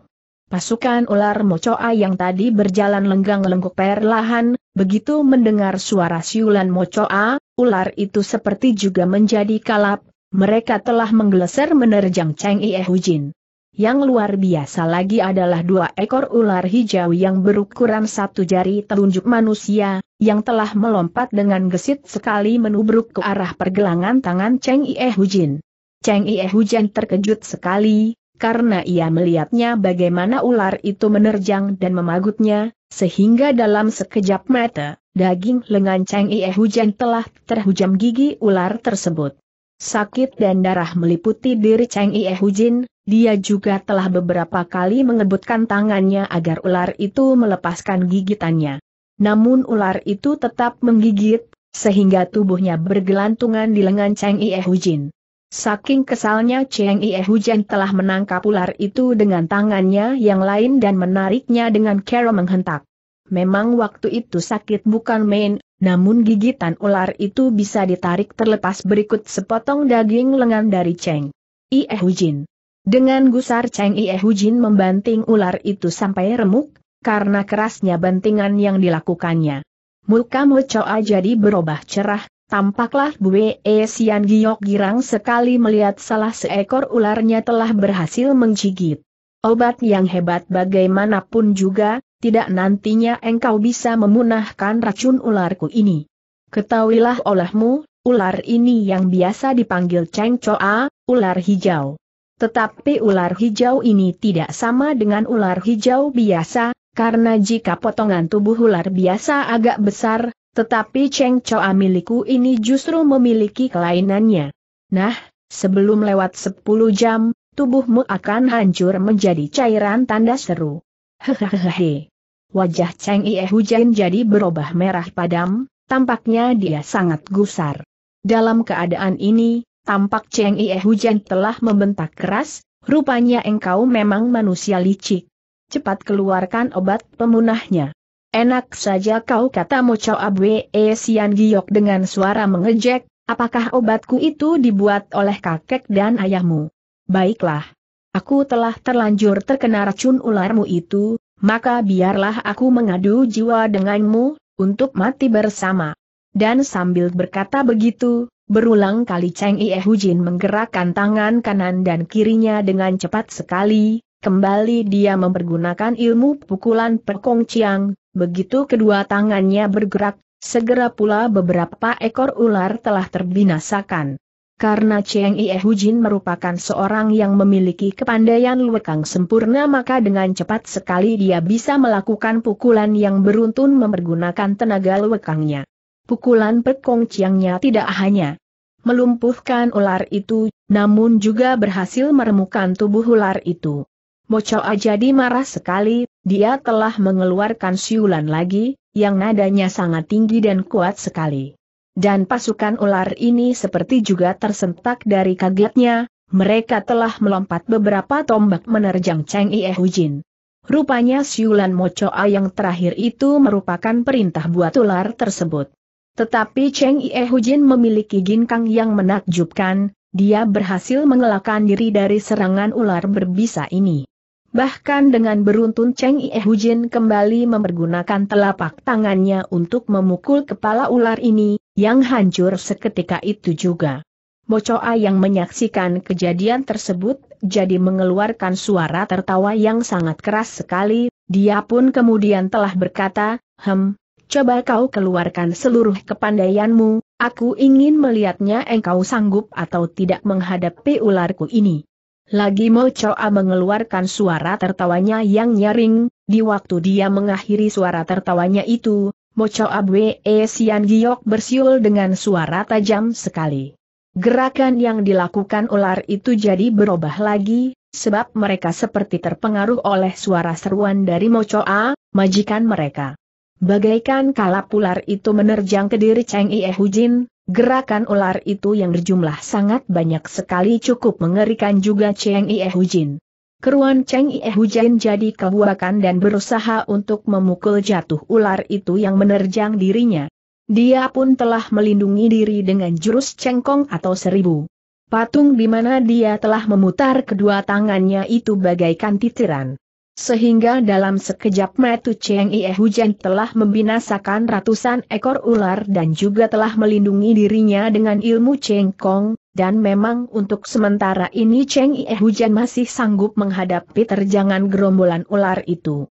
Pasukan ular Mocoa yang tadi berjalan lenggang lengkuk perlahan, begitu mendengar suara siulan Mocoa, ular itu seperti juga menjadi kalap, mereka telah menggeleser menerjang Cheng Ie Hujin. Yang luar biasa lagi adalah dua ekor ular hijau yang berukuran satu jari telunjuk manusia, yang telah melompat dengan gesit sekali menubruk ke arah pergelangan tangan Cheng Ie Hujin. Cheng Ie Hujin terkejut sekali, karena ia melihatnya bagaimana ular itu menerjang dan memagutnya, sehingga dalam sekejap mata, daging lengan Cheng Ie Hujin telah terhujam gigi ular tersebut. Sakit dan darah meliputi diri Cheng Ie Hujin, dia juga telah beberapa kali mengebutkan tangannya agar ular itu melepaskan gigitannya. Namun ular itu tetap menggigit, sehingga tubuhnya bergelantungan di lengan Cheng Yehujin. Jin. Saking kesalnya Cheng Yehujin Jin telah menangkap ular itu dengan tangannya yang lain dan menariknya dengan kera menghentak. Memang waktu itu sakit bukan main, namun gigitan ular itu bisa ditarik terlepas berikut sepotong daging lengan dari Cheng. Yehujin. Jin. Dengan gusar Cheng Ie Hujin membanting ular itu sampai remuk, karena kerasnya bantingan yang dilakukannya. Muka Choa jadi berubah cerah, tampaklah Bu E Sian Giok girang sekali melihat salah seekor ularnya telah berhasil menggigit. Obat yang hebat bagaimanapun juga, tidak nantinya engkau bisa memunahkan racun ularku ini. Ketahuilah olehmu, ular ini yang biasa dipanggil Cheng Choa, ular hijau. Tetapi ular hijau ini tidak sama dengan ular hijau biasa, karena jika potongan tubuh ular biasa agak besar, tetapi Cheng Choa milikku ini justru memiliki kelainannya. Nah, sebelum lewat 10 jam, tubuhmu akan hancur menjadi cairan tanda seru. Hehehehe. Wajah Cheng Ie Hujan jadi berubah merah padam, tampaknya dia sangat gusar. Dalam keadaan ini, Tampak Cheng Ie Hujan telah membentak keras, rupanya engkau memang manusia licik. Cepat keluarkan obat pemunahnya. Enak saja kau kata Mocho Abwe E Sian Giok dengan suara mengejek, apakah obatku itu dibuat oleh kakek dan ayahmu? Baiklah. Aku telah terlanjur terkena racun ularmu itu, maka biarlah aku mengadu jiwa denganmu, untuk mati bersama. Dan sambil berkata begitu, Berulang kali Cheng Ie Hujin menggerakkan tangan kanan dan kirinya dengan cepat sekali, kembali dia mempergunakan ilmu pukulan perkong Chiang, begitu kedua tangannya bergerak, segera pula beberapa ekor ular telah terbinasakan. Karena Cheng Ie Hujin merupakan seorang yang memiliki kepandaian lekang sempurna maka dengan cepat sekali dia bisa melakukan pukulan yang beruntun mempergunakan tenaga lekangnya. Pukulan pekong ciangnya tidak hanya melumpuhkan ular itu, namun juga berhasil meremukan tubuh ular itu. Mocoa jadi marah sekali, dia telah mengeluarkan siulan lagi, yang nadanya sangat tinggi dan kuat sekali. Dan pasukan ular ini seperti juga tersentak dari kagetnya, mereka telah melompat beberapa tombak menerjang Cheng Ie Hujin. Rupanya siulan Mocoa yang terakhir itu merupakan perintah buat ular tersebut. Tetapi Cheng Ie Jin memiliki ginkang yang menakjubkan, dia berhasil mengelakkan diri dari serangan ular berbisa ini. Bahkan dengan beruntun Cheng Ie Jin kembali mempergunakan telapak tangannya untuk memukul kepala ular ini, yang hancur seketika itu juga. Mocoa yang menyaksikan kejadian tersebut, jadi mengeluarkan suara tertawa yang sangat keras sekali, dia pun kemudian telah berkata, Hem, Coba kau keluarkan seluruh kepandaianmu, aku ingin melihatnya engkau sanggup atau tidak menghadapi ularku ini. Lagi mau coba mengeluarkan suara tertawanya yang nyaring, di waktu dia mengakhiri suara tertawanya itu, Moco Abwe e Sian Giok bersiul dengan suara tajam sekali. Gerakan yang dilakukan ular itu jadi berubah lagi, sebab mereka seperti terpengaruh oleh suara seruan dari A, majikan mereka. Bagaikan kalap ular itu menerjang ke diri Cheng Ie Jin, gerakan ular itu yang berjumlah sangat banyak sekali cukup mengerikan juga Cheng Ie Jin. Keruan Cheng Ie Jin jadi kebuakan dan berusaha untuk memukul jatuh ular itu yang menerjang dirinya. Dia pun telah melindungi diri dengan jurus cengkong atau seribu. Patung di mana dia telah memutar kedua tangannya itu bagaikan titiran. Sehingga dalam sekejap metu Cheng Ie Hujan telah membinasakan ratusan ekor ular dan juga telah melindungi dirinya dengan ilmu Cheng Kong, dan memang untuk sementara ini Cheng Ie Hujan masih sanggup menghadapi terjangan gerombolan ular itu.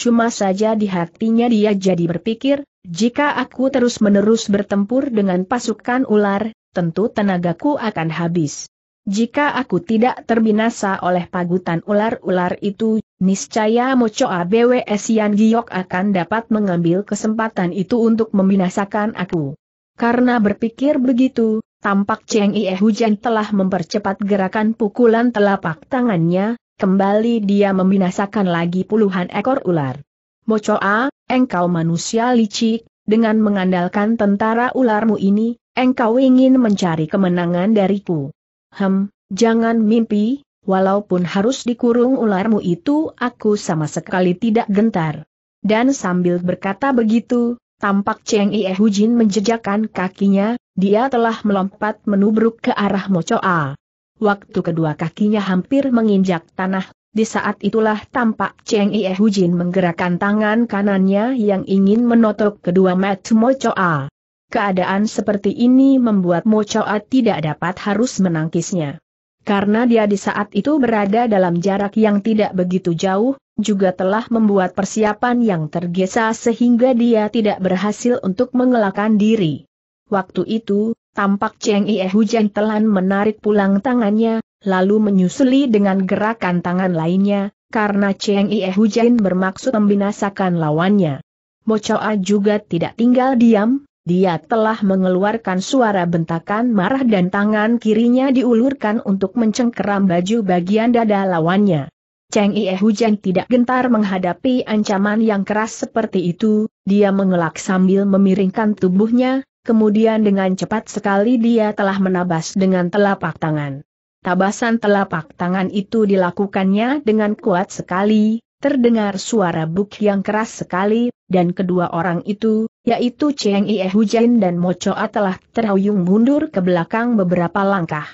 Cuma saja di hatinya dia jadi berpikir, jika aku terus-menerus bertempur dengan pasukan ular, tentu tenagaku akan habis. Jika aku tidak terbinasa oleh pagutan ular-ular itu, Niscaya Moco ABWS Yan Giok akan dapat mengambil kesempatan itu untuk membinasakan aku. Karena berpikir begitu, tampak Cheng Ie Hujan telah mempercepat gerakan pukulan telapak tangannya, kembali dia membinasakan lagi puluhan ekor ular. A, engkau manusia licik, dengan mengandalkan tentara ularmu ini, engkau ingin mencari kemenangan dariku. Hem, jangan mimpi, Walaupun harus dikurung ularmu itu aku sama sekali tidak gentar. Dan sambil berkata begitu, tampak Cheng Ie Hujin menjejakkan kakinya, dia telah melompat menubruk ke arah Mocoa. Waktu kedua kakinya hampir menginjak tanah, di saat itulah tampak Cheng Ie Hujin menggerakkan tangan kanannya yang ingin menotok kedua mata Mocoa. Keadaan seperti ini membuat Mocoa tidak dapat harus menangkisnya. Karena dia di saat itu berada dalam jarak yang tidak begitu jauh, juga telah membuat persiapan yang tergesa sehingga dia tidak berhasil untuk mengelakkan diri. Waktu itu, tampak Cheng Ie Hujan telan menarik pulang tangannya, lalu menyusuli dengan gerakan tangan lainnya, karena Cheng Ie Hujan bermaksud membinasakan lawannya. Mochoa juga tidak tinggal diam, dia telah mengeluarkan suara bentakan marah dan tangan kirinya diulurkan untuk mencengkeram baju bagian dada lawannya. Cheng Ie Hujan tidak gentar menghadapi ancaman yang keras seperti itu, dia mengelak sambil memiringkan tubuhnya, kemudian dengan cepat sekali dia telah menabas dengan telapak tangan. Tabasan telapak tangan itu dilakukannya dengan kuat sekali, Terdengar suara buk yang keras sekali, dan kedua orang itu, yaitu Cheng Ie Hujan dan Mo Choa telah terhuyung mundur ke belakang beberapa langkah.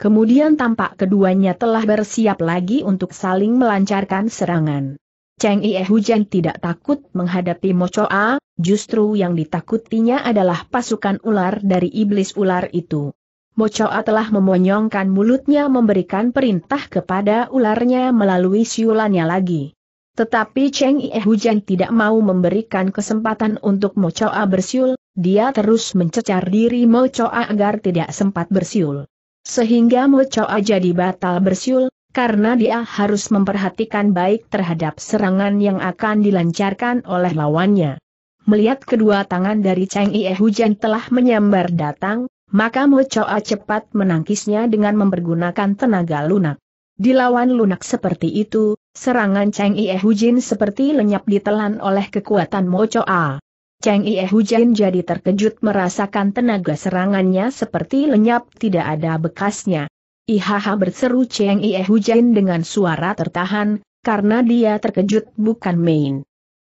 Kemudian tampak keduanya telah bersiap lagi untuk saling melancarkan serangan. Cheng Ie Hujan tidak takut menghadapi Mo Choa justru yang ditakutinya adalah pasukan ular dari iblis ular itu. Mo Choa telah memonyongkan mulutnya memberikan perintah kepada ularnya melalui siulannya lagi. Tetapi Cheng Ie Hujan tidak mau memberikan kesempatan untuk Mo Choa bersiul, dia terus mencecar diri Mo Choa agar tidak sempat bersiul. Sehingga Mo Choa jadi batal bersiul, karena dia harus memperhatikan baik terhadap serangan yang akan dilancarkan oleh lawannya. Melihat kedua tangan dari Cheng Ie Hujan telah menyambar datang, maka Mo Choa cepat menangkisnya dengan mempergunakan tenaga lunak. Dilawan lunak seperti itu, Serangan Cheng Ie Hujin seperti lenyap ditelan oleh kekuatan Mo Choa. Cheng Ie Hujin jadi terkejut merasakan tenaga serangannya seperti lenyap tidak ada bekasnya. Ihaha berseru Cheng Ie Hujin dengan suara tertahan, karena dia terkejut bukan main.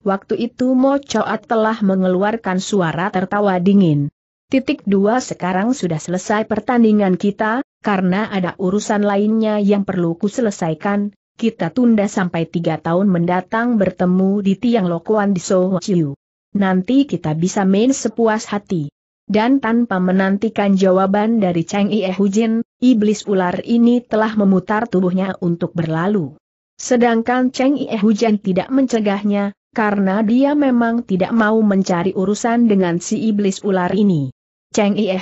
Waktu itu Mo Choa telah mengeluarkan suara tertawa dingin. Titik dua sekarang sudah selesai pertandingan kita, karena ada urusan lainnya yang perlu kuselesaikan, kita tunda sampai tiga tahun mendatang bertemu di tiang lokuan di Soho Nanti kita bisa main sepuas hati. Dan tanpa menantikan jawaban dari Cheng Ie Hujin, iblis ular ini telah memutar tubuhnya untuk berlalu. Sedangkan Cheng Ie Hujin tidak mencegahnya, karena dia memang tidak mau mencari urusan dengan si iblis ular ini. Cheng Ie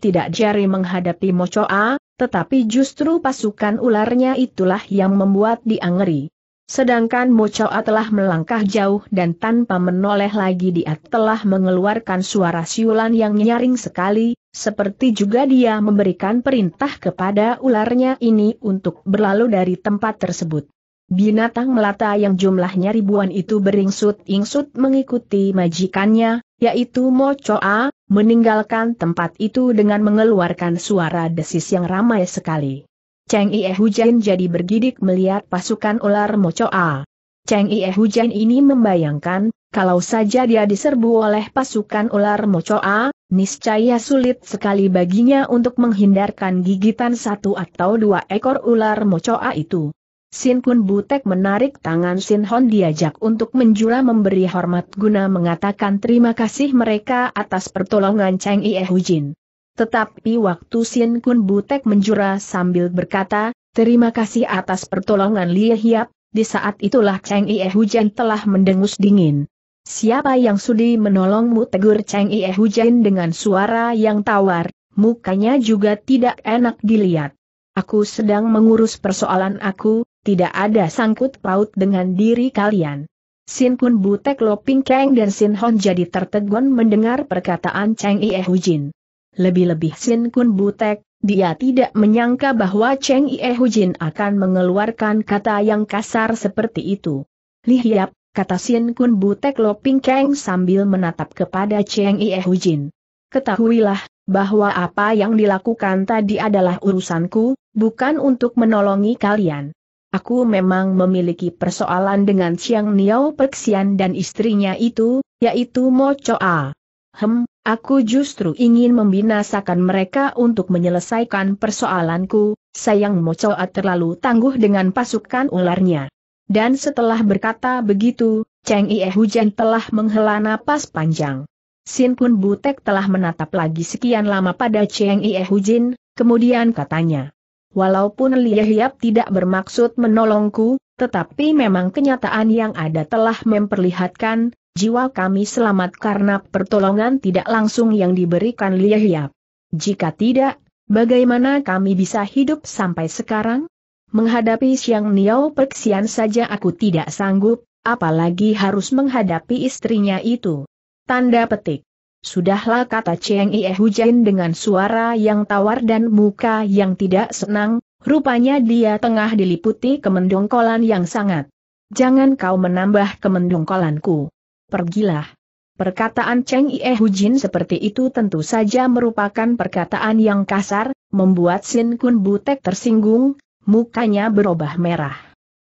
tidak jari menghadapi Mochoa, tetapi justru pasukan ularnya itulah yang membuat dia ngeri. Sedangkan Mochoa telah melangkah jauh dan tanpa menoleh lagi dia telah mengeluarkan suara siulan yang nyaring sekali, seperti juga dia memberikan perintah kepada ularnya ini untuk berlalu dari tempat tersebut. Binatang melata yang jumlahnya ribuan itu beringsut-ingsut mengikuti majikannya, yaitu Mo Choa, meninggalkan tempat itu dengan mengeluarkan suara desis yang ramai sekali. Cheng Ie Hujan jadi bergidik melihat pasukan ular Mo Choa. Cheng Ie Hujan ini membayangkan, kalau saja dia diserbu oleh pasukan ular Mo Choa, niscaya sulit sekali baginya untuk menghindarkan gigitan satu atau dua ekor ular Mo Choa itu. Sin Kun Butek menarik tangan Sin Hon diajak untuk menjura memberi hormat guna mengatakan terima kasih mereka atas pertolongan Cheng Ie Hujin. Tetapi waktu Sin Kun Butek menjura sambil berkata, terima kasih atas pertolongan Li Hiap, di saat itulah Cheng Ie Jin telah mendengus dingin. Siapa yang sudi menolongmu tegur Cheng Ie Jin dengan suara yang tawar, mukanya juga tidak enak dilihat. Aku sedang mengurus persoalan aku, tidak ada sangkut paut dengan diri kalian. Sin Kun Butek Loping Kang dan Sin Hon jadi tertegun mendengar perkataan Cheng Ie Hujin. Lebih-lebih Sin Kun Butek, dia tidak menyangka bahwa Cheng Ie Hujin akan mengeluarkan kata yang kasar seperti itu. Lihiap, kata Sin Kun Butek Loping Kang sambil menatap kepada Cheng Ie Hujin. Ketahuilah, bahwa apa yang dilakukan tadi adalah urusanku, bukan untuk menolongi kalian. Aku memang memiliki persoalan dengan Siang Niao Peksian dan istrinya itu, yaitu Mo Choa. Hem, aku justru ingin membinasakan mereka untuk menyelesaikan persoalanku, sayang Mo Choa terlalu tangguh dengan pasukan ularnya. Dan setelah berkata begitu, Cheng Ie Hujan telah menghela napas panjang. Sin Kun Butek telah menatap lagi sekian lama pada Cheng Ie Hujin, kemudian katanya. Walaupun Liehyap tidak bermaksud menolongku, tetapi memang kenyataan yang ada telah memperlihatkan, jiwa kami selamat karena pertolongan tidak langsung yang diberikan Liehyap. Jika tidak, bagaimana kami bisa hidup sampai sekarang? Menghadapi Siang Niao Perksian saja aku tidak sanggup, apalagi harus menghadapi istrinya itu. Tanda petik. Sudahlah kata Cheng Ie Hujain dengan suara yang tawar dan muka yang tidak senang, rupanya dia tengah diliputi kemendongkolan yang sangat. Jangan kau menambah kemendongkolanku. Pergilah. Perkataan Cheng Ie Hujin seperti itu tentu saja merupakan perkataan yang kasar, membuat Sin Kun Butek tersinggung, mukanya berubah merah.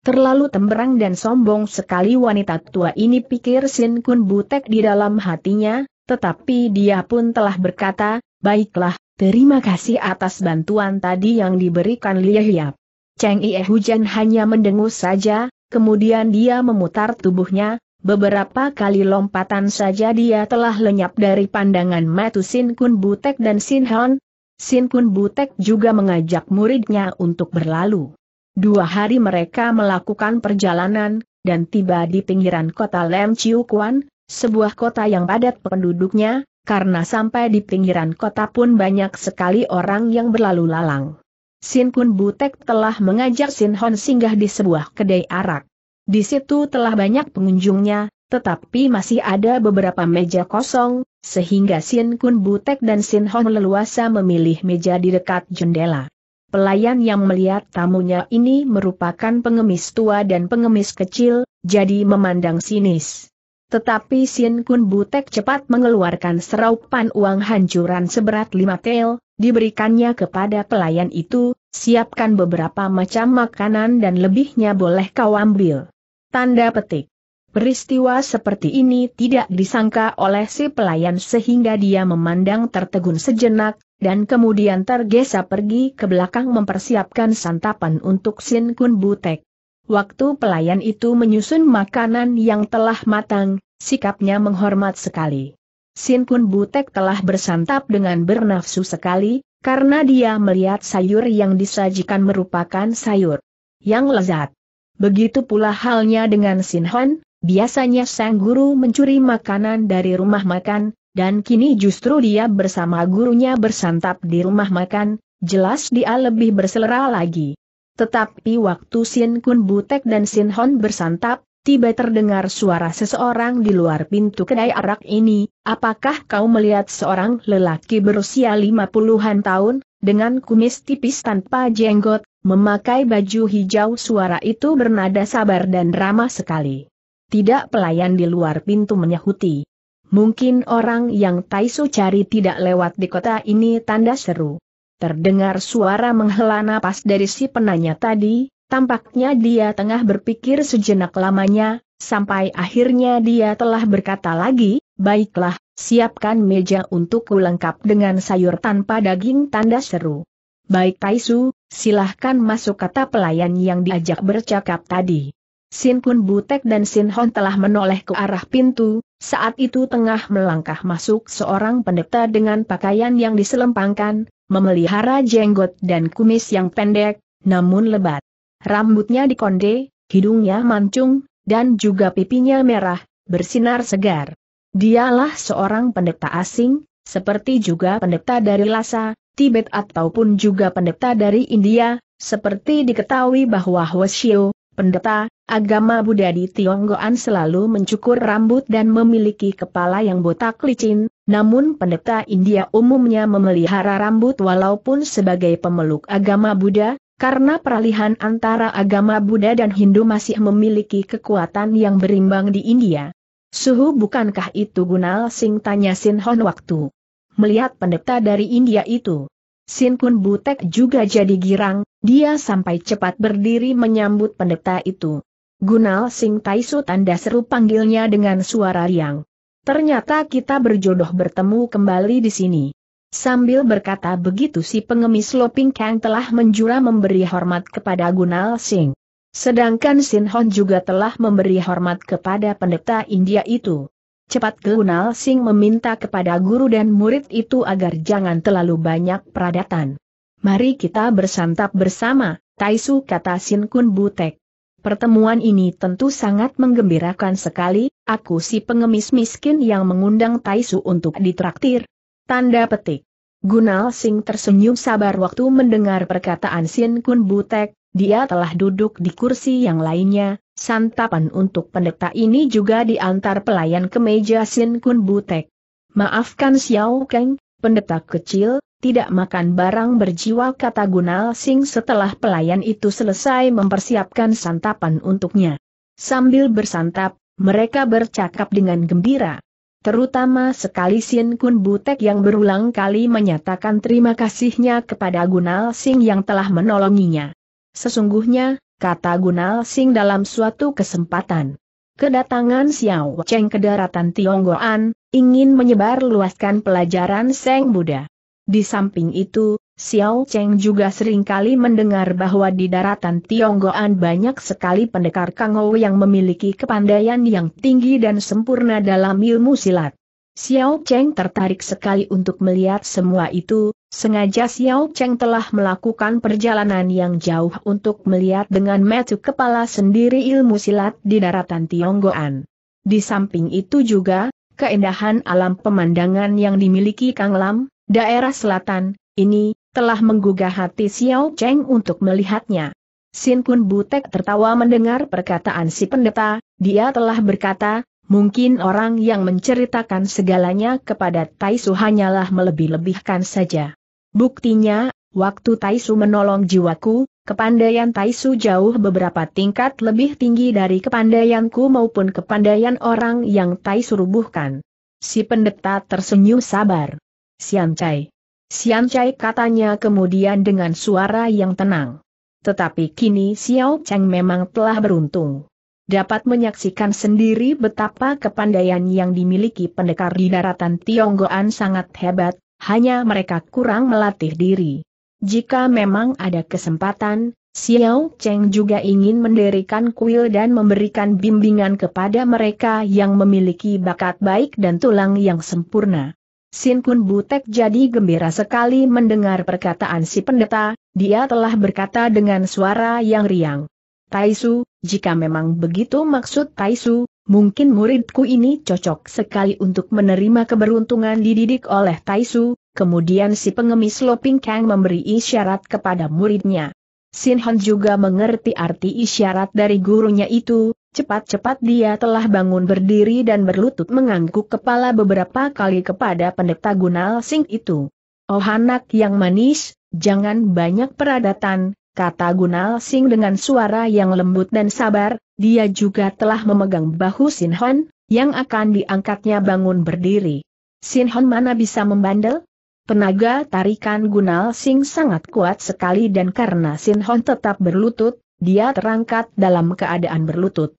Terlalu temberang dan sombong sekali wanita tua ini pikir Sin Kun Butek di dalam hatinya, tetapi dia pun telah berkata, baiklah, terima kasih atas bantuan tadi yang diberikan Liehyap. Cheng Ie Hujan hanya mendengus saja, kemudian dia memutar tubuhnya, beberapa kali lompatan saja dia telah lenyap dari pandangan matu Sin Kun Butek dan Sin Hon. Sin Kun Butek juga mengajak muridnya untuk berlalu. Dua hari mereka melakukan perjalanan, dan tiba di pinggiran kota Lem Chiu Kuan, sebuah kota yang padat penduduknya, karena sampai di pinggiran kota pun banyak sekali orang yang berlalu lalang. Sin Kun Butek telah mengajak Sin Hon singgah di sebuah kedai arak. Di situ telah banyak pengunjungnya, tetapi masih ada beberapa meja kosong, sehingga Sin Kun Butek dan Sin Hon leluasa memilih meja di dekat jendela. Pelayan yang melihat tamunya ini merupakan pengemis tua dan pengemis kecil, jadi memandang sinis. Tetapi Sin Kun Butek cepat mengeluarkan seraupan uang hancuran seberat lima tel, diberikannya kepada pelayan itu, siapkan beberapa macam makanan dan lebihnya boleh kau ambil. Tanda petik. Peristiwa seperti ini tidak disangka oleh si pelayan sehingga dia memandang tertegun sejenak, dan kemudian tergesa pergi ke belakang mempersiapkan santapan untuk Sin Kun Butek. Waktu pelayan itu menyusun makanan yang telah matang, sikapnya menghormat sekali. Sin Kun Butek telah bersantap dengan bernafsu sekali, karena dia melihat sayur yang disajikan merupakan sayur yang lezat. Begitu pula halnya dengan Sin Han, biasanya sang guru mencuri makanan dari rumah makan, dan kini justru dia bersama gurunya bersantap di rumah makan, jelas dia lebih berselera lagi. Tetapi waktu Sin Kun Butek dan Sin Hon bersantap, tiba terdengar suara seseorang di luar pintu kedai arak ini, apakah kau melihat seorang lelaki berusia lima puluhan tahun, dengan kumis tipis tanpa jenggot, memakai baju hijau suara itu bernada sabar dan ramah sekali. Tidak pelayan di luar pintu menyahuti. Mungkin orang yang Taisu cari tidak lewat di kota ini tanda seru. Terdengar suara menghela napas dari si penanya tadi, tampaknya dia tengah berpikir sejenak lamanya, sampai akhirnya dia telah berkata lagi, baiklah, siapkan meja untukku lengkap dengan sayur tanpa daging tanda seru. Baik Taisu, silahkan masuk kata pelayan yang diajak bercakap tadi. Sin Kun Butek dan Sin Hon telah menoleh ke arah pintu, saat itu tengah melangkah masuk seorang pendeta dengan pakaian yang diselempangkan, memelihara jenggot dan kumis yang pendek, namun lebat. Rambutnya dikonde, hidungnya mancung, dan juga pipinya merah, bersinar segar. Dialah seorang pendeta asing, seperti juga pendeta dari Lhasa, Tibet ataupun juga pendeta dari India, seperti diketahui bahwa Hwasyo, pendeta, agama Buddha di Tionggoan selalu mencukur rambut dan memiliki kepala yang botak licin, namun pendeta India umumnya memelihara rambut walaupun sebagai pemeluk agama Buddha, karena peralihan antara agama Buddha dan Hindu masih memiliki kekuatan yang berimbang di India. Suhu bukankah itu Gunal Singh tanya Sin Hon waktu melihat pendeta dari India itu. Sin Kun Butek juga jadi girang, dia sampai cepat berdiri menyambut pendeta itu. Gunal Sing Taisu tanda seru panggilnya dengan suara riang. Ternyata kita berjodoh bertemu kembali di sini. Sambil berkata begitu si pengemis Loping Kang telah menjura memberi hormat kepada Gunal Singh. Sedangkan Sin Hon juga telah memberi hormat kepada pendeta India itu. Cepat Gunal Singh meminta kepada guru dan murid itu agar jangan terlalu banyak peradatan. Mari kita bersantap bersama, Taisu kata Sin Kun Butek. Pertemuan ini tentu sangat menggembirakan sekali, aku si pengemis miskin yang mengundang Taisu untuk ditraktir. Tanda petik. Gunal Sing tersenyum sabar waktu mendengar perkataan Sin Kun Butek, dia telah duduk di kursi yang lainnya, santapan untuk pendeta ini juga diantar pelayan ke meja Sin Kun Butek. Maafkan Xiao Kang, pendeta kecil, tidak makan barang berjiwa kata Gunal Sing setelah pelayan itu selesai mempersiapkan santapan untuknya. Sambil bersantap, mereka bercakap dengan gembira. Terutama sekali Sin Kun Butek yang berulang kali menyatakan terima kasihnya kepada Gunal Sing yang telah menolonginya. Sesungguhnya, kata Gunal Sing dalam suatu kesempatan. Kedatangan Xiao Cheng ke daratan Tionggoan, ingin menyebar luaskan pelajaran Seng Buddha. Di samping itu, Xiao Cheng juga seringkali mendengar bahwa di daratan Tionggoan banyak sekali pendekar Kang Ou yang memiliki kepandaian yang tinggi dan sempurna dalam ilmu silat. Xiao Cheng tertarik sekali untuk melihat semua itu, sengaja Xiao Cheng telah melakukan perjalanan yang jauh untuk melihat dengan metu kepala sendiri ilmu silat di daratan Tionggoan. Di samping itu juga, keindahan alam pemandangan yang dimiliki Kang Lam, Daerah selatan, ini, telah menggugah hati Xiao Cheng untuk melihatnya. Sin Kun Butek tertawa mendengar perkataan si pendeta, dia telah berkata, mungkin orang yang menceritakan segalanya kepada Taisu hanyalah melebih-lebihkan saja. Buktinya, waktu Taisu menolong jiwaku, kepandaian Taisu jauh beberapa tingkat lebih tinggi dari kepandaianku maupun kepandaian orang yang Taisu rubuhkan. Si pendeta tersenyum sabar. Sian Chai. Sian Chai katanya kemudian dengan suara yang tenang. Tetapi kini Xiao Cheng memang telah beruntung. Dapat menyaksikan sendiri betapa kepandaian yang dimiliki pendekar di daratan Tionggoan sangat hebat, hanya mereka kurang melatih diri. Jika memang ada kesempatan, Xiao Cheng juga ingin mendirikan kuil dan memberikan bimbingan kepada mereka yang memiliki bakat baik dan tulang yang sempurna. Sin Kun Butek jadi gembira sekali mendengar perkataan si pendeta, dia telah berkata dengan suara yang riang. Taisu, jika memang begitu maksud Taisu, mungkin muridku ini cocok sekali untuk menerima keberuntungan dididik oleh Taisu, kemudian si pengemis Loping Kang memberi isyarat kepada muridnya. Sin Hon juga mengerti arti isyarat dari gurunya itu, Cepat-cepat dia telah bangun berdiri dan berlutut mengangguk kepala beberapa kali kepada pendeta Gunal Singh itu. Oh anak yang manis, jangan banyak peradatan, kata Gunal Singh dengan suara yang lembut dan sabar, dia juga telah memegang bahu Sinhon, yang akan diangkatnya bangun berdiri. Sinhon mana bisa membandel? Penaga tarikan Gunal Singh sangat kuat sekali dan karena Sinhon tetap berlutut, dia terangkat dalam keadaan berlutut.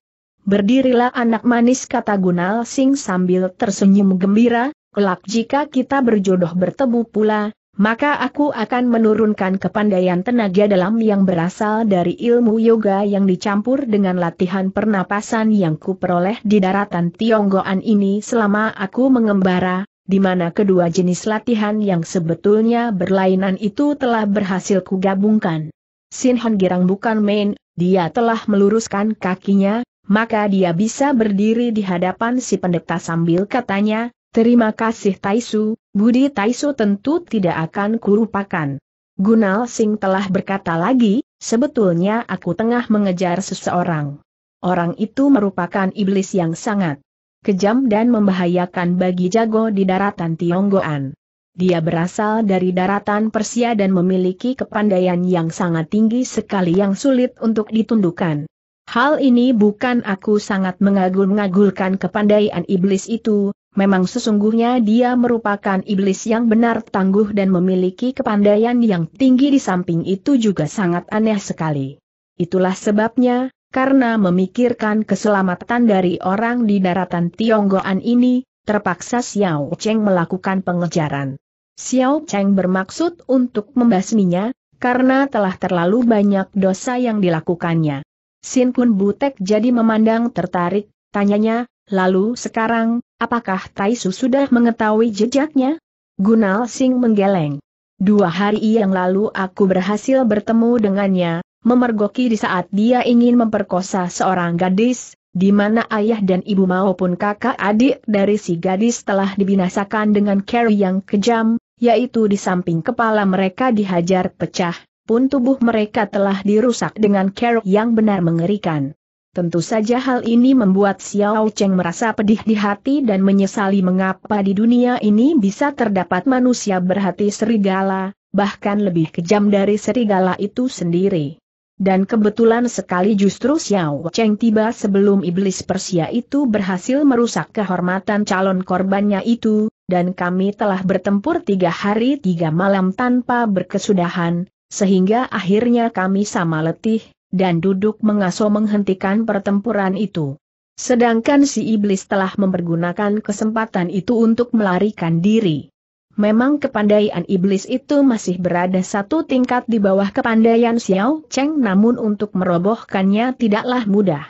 Berdirilah anak manis kata Gunal Sing sambil tersenyum gembira, kelak jika kita berjodoh bertemu pula, maka aku akan menurunkan kepandaian tenaga dalam yang berasal dari ilmu yoga yang dicampur dengan latihan pernapasan yang kuperoleh di daratan Tionggoan ini selama aku mengembara, di mana kedua jenis latihan yang sebetulnya berlainan itu telah berhasil kugabungkan. Sin Girang bukan main, dia telah meluruskan kakinya, maka dia bisa berdiri di hadapan si pendeta sambil katanya, Terima kasih Taisu, Budi Taisu tentu tidak akan kurupakan. Gunal Singh telah berkata lagi, sebetulnya aku tengah mengejar seseorang. Orang itu merupakan iblis yang sangat kejam dan membahayakan bagi jago di daratan Tionggoan. Dia berasal dari daratan Persia dan memiliki kepandaian yang sangat tinggi sekali yang sulit untuk ditundukkan. Hal ini bukan aku sangat mengagul-ngagulkan kepandaian iblis itu, memang sesungguhnya dia merupakan iblis yang benar tangguh dan memiliki kepandaian yang tinggi di samping itu juga sangat aneh sekali. Itulah sebabnya, karena memikirkan keselamatan dari orang di daratan Tionggoan ini, terpaksa Xiao Cheng melakukan pengejaran. Xiao Cheng bermaksud untuk membasminya, karena telah terlalu banyak dosa yang dilakukannya. Sin Kun Butek jadi memandang tertarik, tanyanya, lalu sekarang, apakah Tai Su sudah mengetahui jejaknya? Gunal Sing menggeleng. Dua hari yang lalu aku berhasil bertemu dengannya, memergoki di saat dia ingin memperkosa seorang gadis, di mana ayah dan ibu maupun kakak adik dari si gadis telah dibinasakan dengan carry yang kejam, yaitu di samping kepala mereka dihajar pecah, pun tubuh mereka telah dirusak dengan kerok yang benar mengerikan. Tentu saja hal ini membuat Xiao Cheng merasa pedih di hati dan menyesali mengapa di dunia ini bisa terdapat manusia berhati serigala, bahkan lebih kejam dari serigala itu sendiri. Dan kebetulan sekali justru Xiao Cheng tiba sebelum iblis Persia itu berhasil merusak kehormatan calon korbannya itu, dan kami telah bertempur tiga hari tiga malam tanpa berkesudahan, sehingga akhirnya kami sama letih, dan duduk mengasuh menghentikan pertempuran itu. Sedangkan si iblis telah mempergunakan kesempatan itu untuk melarikan diri. Memang kepandaian iblis itu masih berada satu tingkat di bawah kepandaian Xiao Cheng namun untuk merobohkannya tidaklah mudah.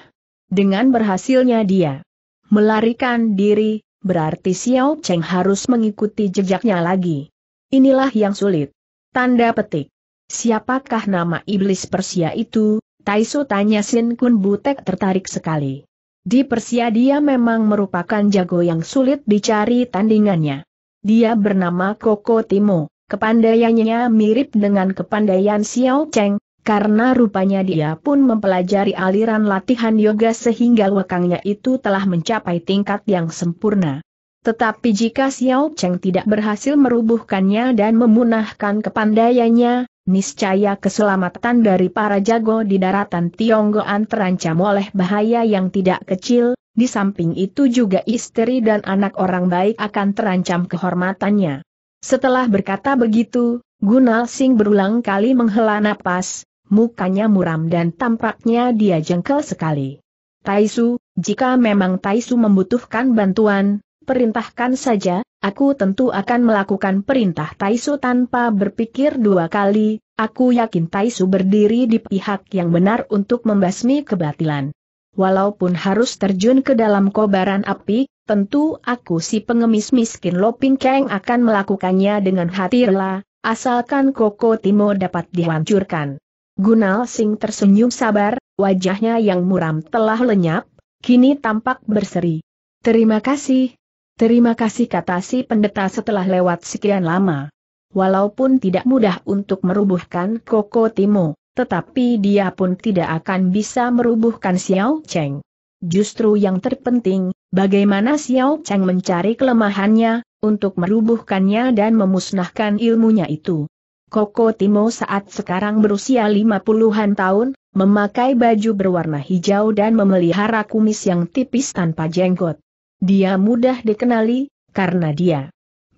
Dengan berhasilnya dia melarikan diri, berarti Xiao Cheng harus mengikuti jejaknya lagi. Inilah yang sulit. Tanda petik. Siapakah nama iblis Persia itu? Taiso tanya Sin Kun Butek tertarik sekali. Di Persia dia memang merupakan jago yang sulit dicari tandingannya. Dia bernama Koko Timo, kepandaiannya mirip dengan kepandaian Xiao Cheng, karena rupanya dia pun mempelajari aliran latihan yoga sehingga wakangnya itu telah mencapai tingkat yang sempurna. Tetapi jika Xiao Cheng tidak berhasil merubuhkannya dan memunahkan kepandaiannya, niscaya keselamatan dari para jago di daratan Tionggoan terancam oleh bahaya yang tidak kecil, di samping itu juga istri dan anak orang baik akan terancam kehormatannya. Setelah berkata begitu, Gunal Singh berulang kali menghela napas, mukanya muram dan tampaknya dia jengkel sekali. Taisu, jika memang Taisu membutuhkan bantuan, Perintahkan saja, aku tentu akan melakukan perintah Taisu tanpa berpikir dua kali, aku yakin Taisu berdiri di pihak yang benar untuk membasmi kebatilan. Walaupun harus terjun ke dalam kobaran api, tentu aku si pengemis miskin Loping Kang akan melakukannya dengan hati rela, asalkan Koko Timo dapat dihancurkan. Gunal Sing tersenyum sabar, wajahnya yang muram telah lenyap, kini tampak berseri. Terima kasih, Terima kasih kata si pendeta setelah lewat sekian lama. Walaupun tidak mudah untuk merubuhkan Koko Timo, tetapi dia pun tidak akan bisa merubuhkan Xiao Cheng. Justru yang terpenting, bagaimana Xiao Cheng mencari kelemahannya, untuk merubuhkannya dan memusnahkan ilmunya itu. Koko Timo saat sekarang berusia 50-an tahun, memakai baju berwarna hijau dan memelihara kumis yang tipis tanpa jenggot. Dia mudah dikenali, karena dia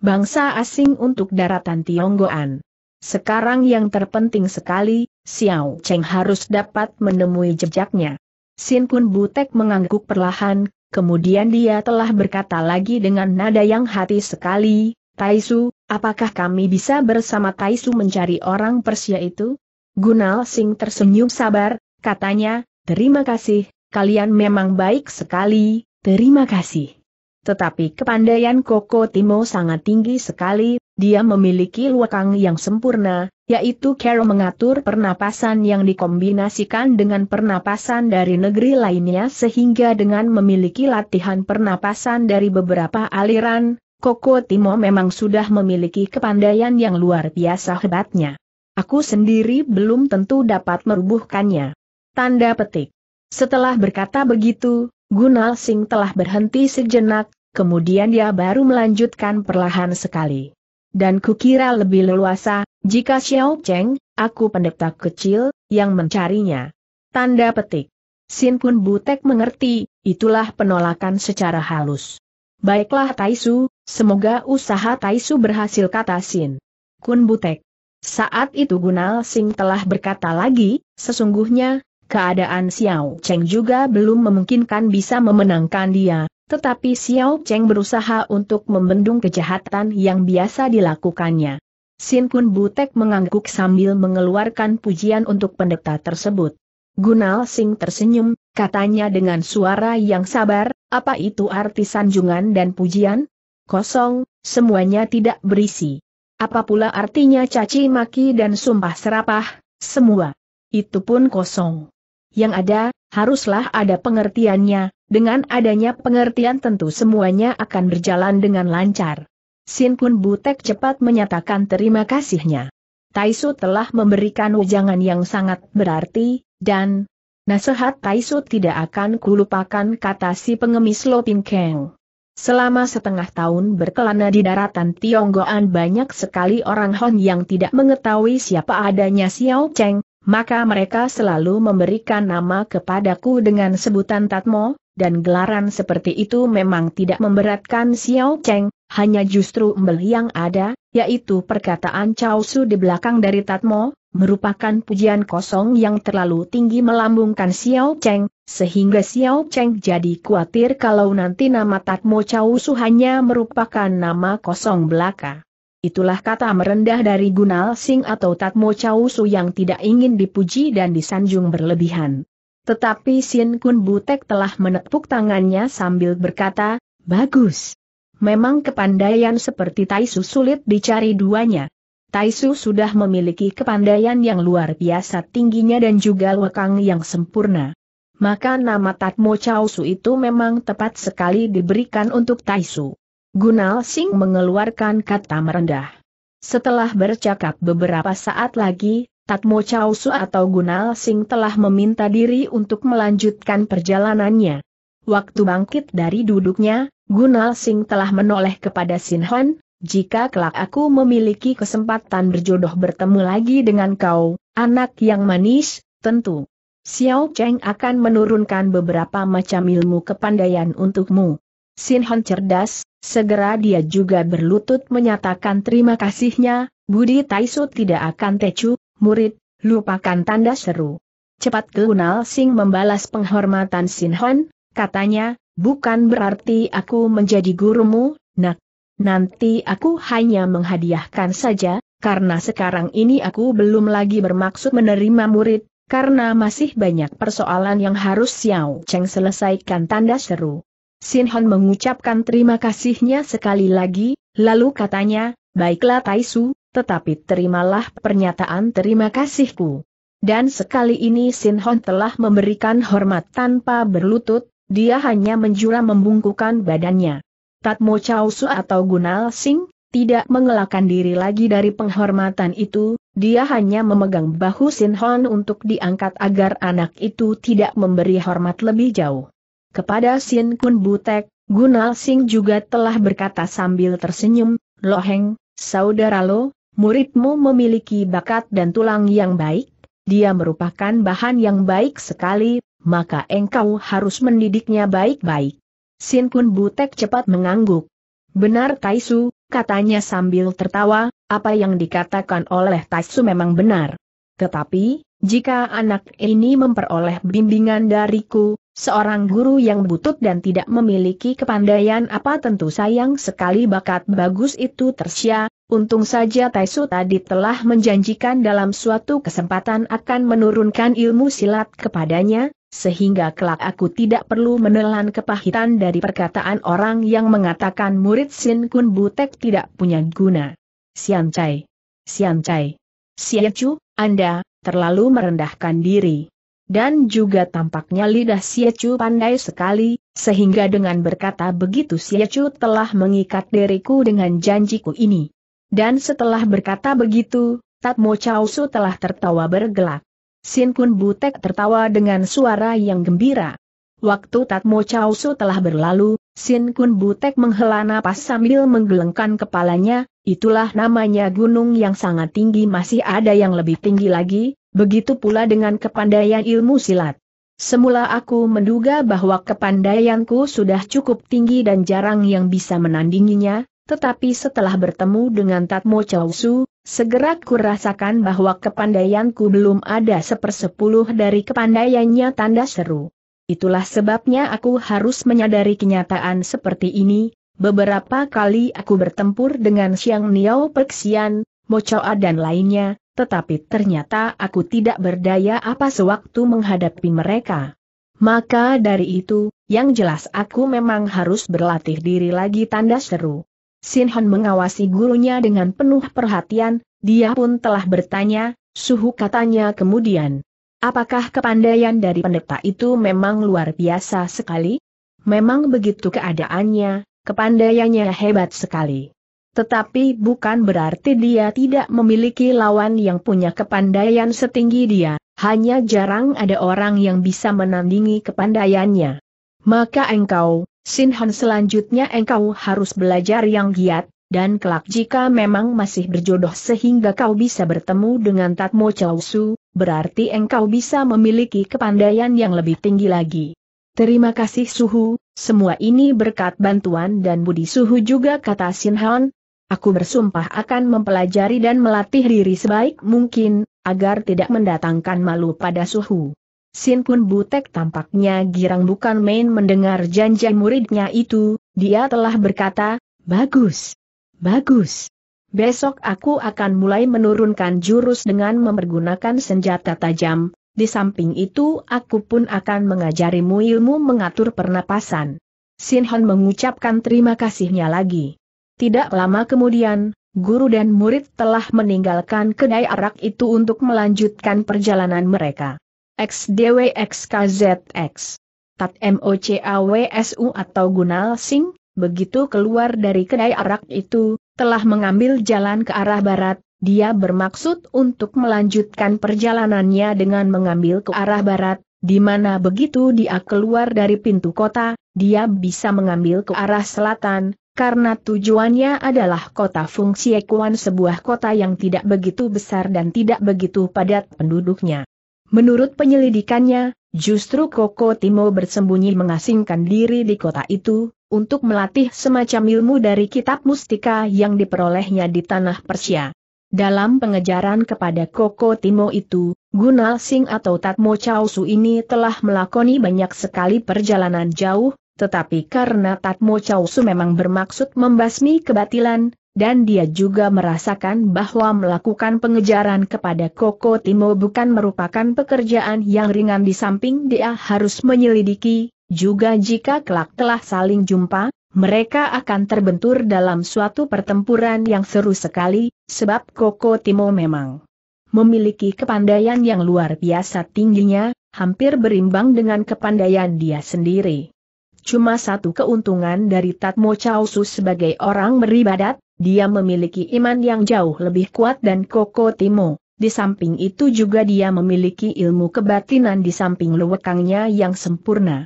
bangsa asing untuk daratan Tionggoan. Sekarang yang terpenting sekali, Xiao Cheng harus dapat menemui jejaknya. Sin Kun Butek mengangguk perlahan, kemudian dia telah berkata lagi dengan nada yang hati sekali, Taisu, apakah kami bisa bersama Taisu mencari orang Persia itu? Gunal Sing tersenyum sabar, katanya, terima kasih, kalian memang baik sekali, Terima kasih. Tetapi kepandaian Koko Timo sangat tinggi sekali, dia memiliki luakang yang sempurna, yaitu Carol mengatur pernapasan yang dikombinasikan dengan pernapasan dari negeri lainnya sehingga dengan memiliki latihan pernapasan dari beberapa aliran, Koko Timo memang sudah memiliki kepandaian yang luar biasa hebatnya. Aku sendiri belum tentu dapat merubuhkannya. Tanda petik. Setelah berkata begitu, Gunal Singh telah berhenti sejenak, kemudian dia baru melanjutkan perlahan sekali. Dan kukira lebih leluasa, jika Xiao Cheng, aku pendeta kecil, yang mencarinya. Tanda petik. Sin Kun Butek mengerti, itulah penolakan secara halus. Baiklah Taisu, semoga usaha Taisu berhasil kata Sin. Kun Butek. Saat itu Gunal Singh telah berkata lagi, sesungguhnya, Keadaan Xiao Cheng juga belum memungkinkan bisa memenangkan dia, tetapi Xiao Cheng berusaha untuk membendung kejahatan yang biasa dilakukannya. Sin Kun Butek mengangguk sambil mengeluarkan pujian untuk pendeta tersebut. Gunal Sing tersenyum, katanya dengan suara yang sabar, apa itu arti sanjungan dan pujian? Kosong, semuanya tidak berisi. Apa pula artinya caci maki dan sumpah serapah, semua. Itu pun kosong yang ada, haruslah ada pengertiannya, dengan adanya pengertian tentu semuanya akan berjalan dengan lancar. Sin Kun Butek cepat menyatakan terima kasihnya. Taisu telah memberikan wejangan yang sangat berarti, dan nasihat Taisu tidak akan kulupakan kata si pengemis Lo Ping Keng. Selama setengah tahun berkelana di daratan Tionggoan banyak sekali orang Hon yang tidak mengetahui siapa adanya Xiao Cheng, maka mereka selalu memberikan nama kepadaku dengan sebutan Tatmo, dan gelaran seperti itu memang tidak memberatkan Xiao Cheng, hanya justru embel yang ada, yaitu perkataan Chao Su di belakang dari Tatmo, merupakan pujian kosong yang terlalu tinggi melambungkan Xiao Cheng, sehingga Xiao Cheng jadi khawatir kalau nanti nama Tatmo Chao Su hanya merupakan nama kosong belaka. Itulah kata merendah dari Gunal Sing atau Tatmo Chau Su yang tidak ingin dipuji dan disanjung berlebihan. Tetapi Sin Kun Butek telah menepuk tangannya sambil berkata, Bagus. Memang kepandaian seperti Taisu sulit dicari duanya. Taisu sudah memiliki kepandaian yang luar biasa tingginya dan juga lekang yang sempurna. Maka nama Tatmo Chau Su itu memang tepat sekali diberikan untuk Taisu. Gunal Singh mengeluarkan kata merendah. Setelah bercakap beberapa saat lagi, Tatmo Chausu atau Gunal Singh telah meminta diri untuk melanjutkan perjalanannya. Waktu bangkit dari duduknya, Gunal Singh telah menoleh kepada Sin Sinhan, jika kelak aku memiliki kesempatan berjodoh bertemu lagi dengan kau, anak yang manis, tentu. Xiao Cheng akan menurunkan beberapa macam ilmu kepandaian untukmu. Sin Hon cerdas, segera dia juga berlutut menyatakan terima kasihnya, Budi Taisu tidak akan tecu, murid, lupakan tanda seru. Cepat Keunal Sing membalas penghormatan Sin Hon, katanya, bukan berarti aku menjadi gurumu, nak. Nanti aku hanya menghadiahkan saja, karena sekarang ini aku belum lagi bermaksud menerima murid, karena masih banyak persoalan yang harus Xiao Cheng selesaikan tanda seru. Sin Hon mengucapkan terima kasihnya sekali lagi, lalu katanya, baiklah Taisu, tetapi terimalah pernyataan terima kasihku. Dan sekali ini Sin Hon telah memberikan hormat tanpa berlutut, dia hanya menjura membungkukan badannya. Tatmo Chausu atau Gunal Sing, tidak mengelakkan diri lagi dari penghormatan itu, dia hanya memegang bahu Sin Hon untuk diangkat agar anak itu tidak memberi hormat lebih jauh. Kepada Sin Kun Butek, Gunal Sing juga telah berkata sambil tersenyum, Loheng, saudara lo, muridmu memiliki bakat dan tulang yang baik, dia merupakan bahan yang baik sekali, maka engkau harus mendidiknya baik-baik. Sin Kun Butek cepat mengangguk. Benar Taisu, katanya sambil tertawa, apa yang dikatakan oleh Taisu memang benar. Tetapi, jika anak ini memperoleh bimbingan dariku, seorang guru yang butut dan tidak memiliki kepandaian apa tentu sayang sekali bakat bagus itu tersia, untung saja Taisu tadi telah menjanjikan dalam suatu kesempatan akan menurunkan ilmu silat kepadanya, sehingga kelak aku tidak perlu menelan kepahitan dari perkataan orang yang mengatakan murid Sin Kun Butek tidak punya guna. Sian Cai. Sian Cai. Xie Chu, Anda, terlalu merendahkan diri. Dan juga tampaknya lidah Xie Chu pandai sekali, sehingga dengan berkata begitu Xie Chu telah mengikat diriku dengan janjiku ini. Dan setelah berkata begitu, Tatmo Chau Su telah tertawa bergelak. Sin Kun Butek tertawa dengan suara yang gembira. Waktu Tatmo Chau Su telah berlalu, Sin Kun Butek menghela napas sambil menggelengkan kepalanya, itulah namanya gunung yang sangat tinggi masih ada yang lebih tinggi lagi, begitu pula dengan kepandaian ilmu silat. Semula aku menduga bahwa kepandaianku sudah cukup tinggi dan jarang yang bisa menandinginya, tetapi setelah bertemu dengan Tatmo Chausu, segera ku rasakan bahwa kepandaianku belum ada sepersepuluh dari kepandaiannya tanda seru. Itulah sebabnya aku harus menyadari kenyataan seperti ini. Beberapa kali aku bertempur dengan Xiang Niao Peksian, Mochoa dan lainnya, tetapi ternyata aku tidak berdaya apa sewaktu menghadapi mereka. Maka dari itu, yang jelas aku memang harus berlatih diri lagi tanda seru. Sin Hon mengawasi gurunya dengan penuh perhatian, dia pun telah bertanya, suhu katanya kemudian. Apakah kepandaian dari pendeta itu memang luar biasa sekali? Memang begitu keadaannya, kepandaiannya hebat sekali. Tetapi bukan berarti dia tidak memiliki lawan yang punya kepandaian setinggi dia, hanya jarang ada orang yang bisa menandingi kepandaiannya. Maka engkau, Sinhan selanjutnya engkau harus belajar yang giat, dan kelak jika memang masih berjodoh sehingga kau bisa bertemu dengan Tatmo Chausu, berarti engkau bisa memiliki kepandaian yang lebih tinggi lagi. Terima kasih Suhu, semua ini berkat bantuan dan budi Suhu juga kata Sinhan. Aku bersumpah akan mempelajari dan melatih diri sebaik mungkin, agar tidak mendatangkan malu pada Suhu. Sin Kun Butek tampaknya girang bukan main mendengar janji muridnya itu, dia telah berkata, Bagus. Bagus. Besok aku akan mulai menurunkan jurus dengan mempergunakan senjata tajam, di samping itu aku pun akan mengajarimu ilmu mengatur pernapasan. Sinhon mengucapkan terima kasihnya lagi. Tidak lama kemudian, guru dan murid telah meninggalkan kedai arak itu untuk melanjutkan perjalanan mereka. XDWXKZX Tat MOCAWSU atau Gunal Singh, begitu keluar dari kedai arak itu, telah mengambil jalan ke arah barat, dia bermaksud untuk melanjutkan perjalanannya dengan mengambil ke arah barat, di mana begitu dia keluar dari pintu kota, dia bisa mengambil ke arah selatan, karena tujuannya adalah kota fungsi sebuah kota yang tidak begitu besar dan tidak begitu padat penduduknya. Menurut penyelidikannya, Justru Koko Timo bersembunyi mengasingkan diri di kota itu, untuk melatih semacam ilmu dari kitab mustika yang diperolehnya di tanah Persia. Dalam pengejaran kepada Koko Timo itu, Gunal Singh atau Tatmo Chausu ini telah melakoni banyak sekali perjalanan jauh, tetapi karena Tatmo Chausu memang bermaksud membasmi kebatilan, dan dia juga merasakan bahwa melakukan pengejaran kepada Koko Timo bukan merupakan pekerjaan yang ringan di samping dia harus menyelidiki, juga jika kelak telah saling jumpa, mereka akan terbentur dalam suatu pertempuran yang seru sekali, sebab Koko Timo memang memiliki kepandaian yang luar biasa tingginya, hampir berimbang dengan kepandaian dia sendiri. Cuma satu keuntungan dari Tatmo Chausu sebagai orang beribadat, dia memiliki iman yang jauh lebih kuat dan koko timo. Di samping itu juga dia memiliki ilmu kebatinan di samping lewekangnya yang sempurna.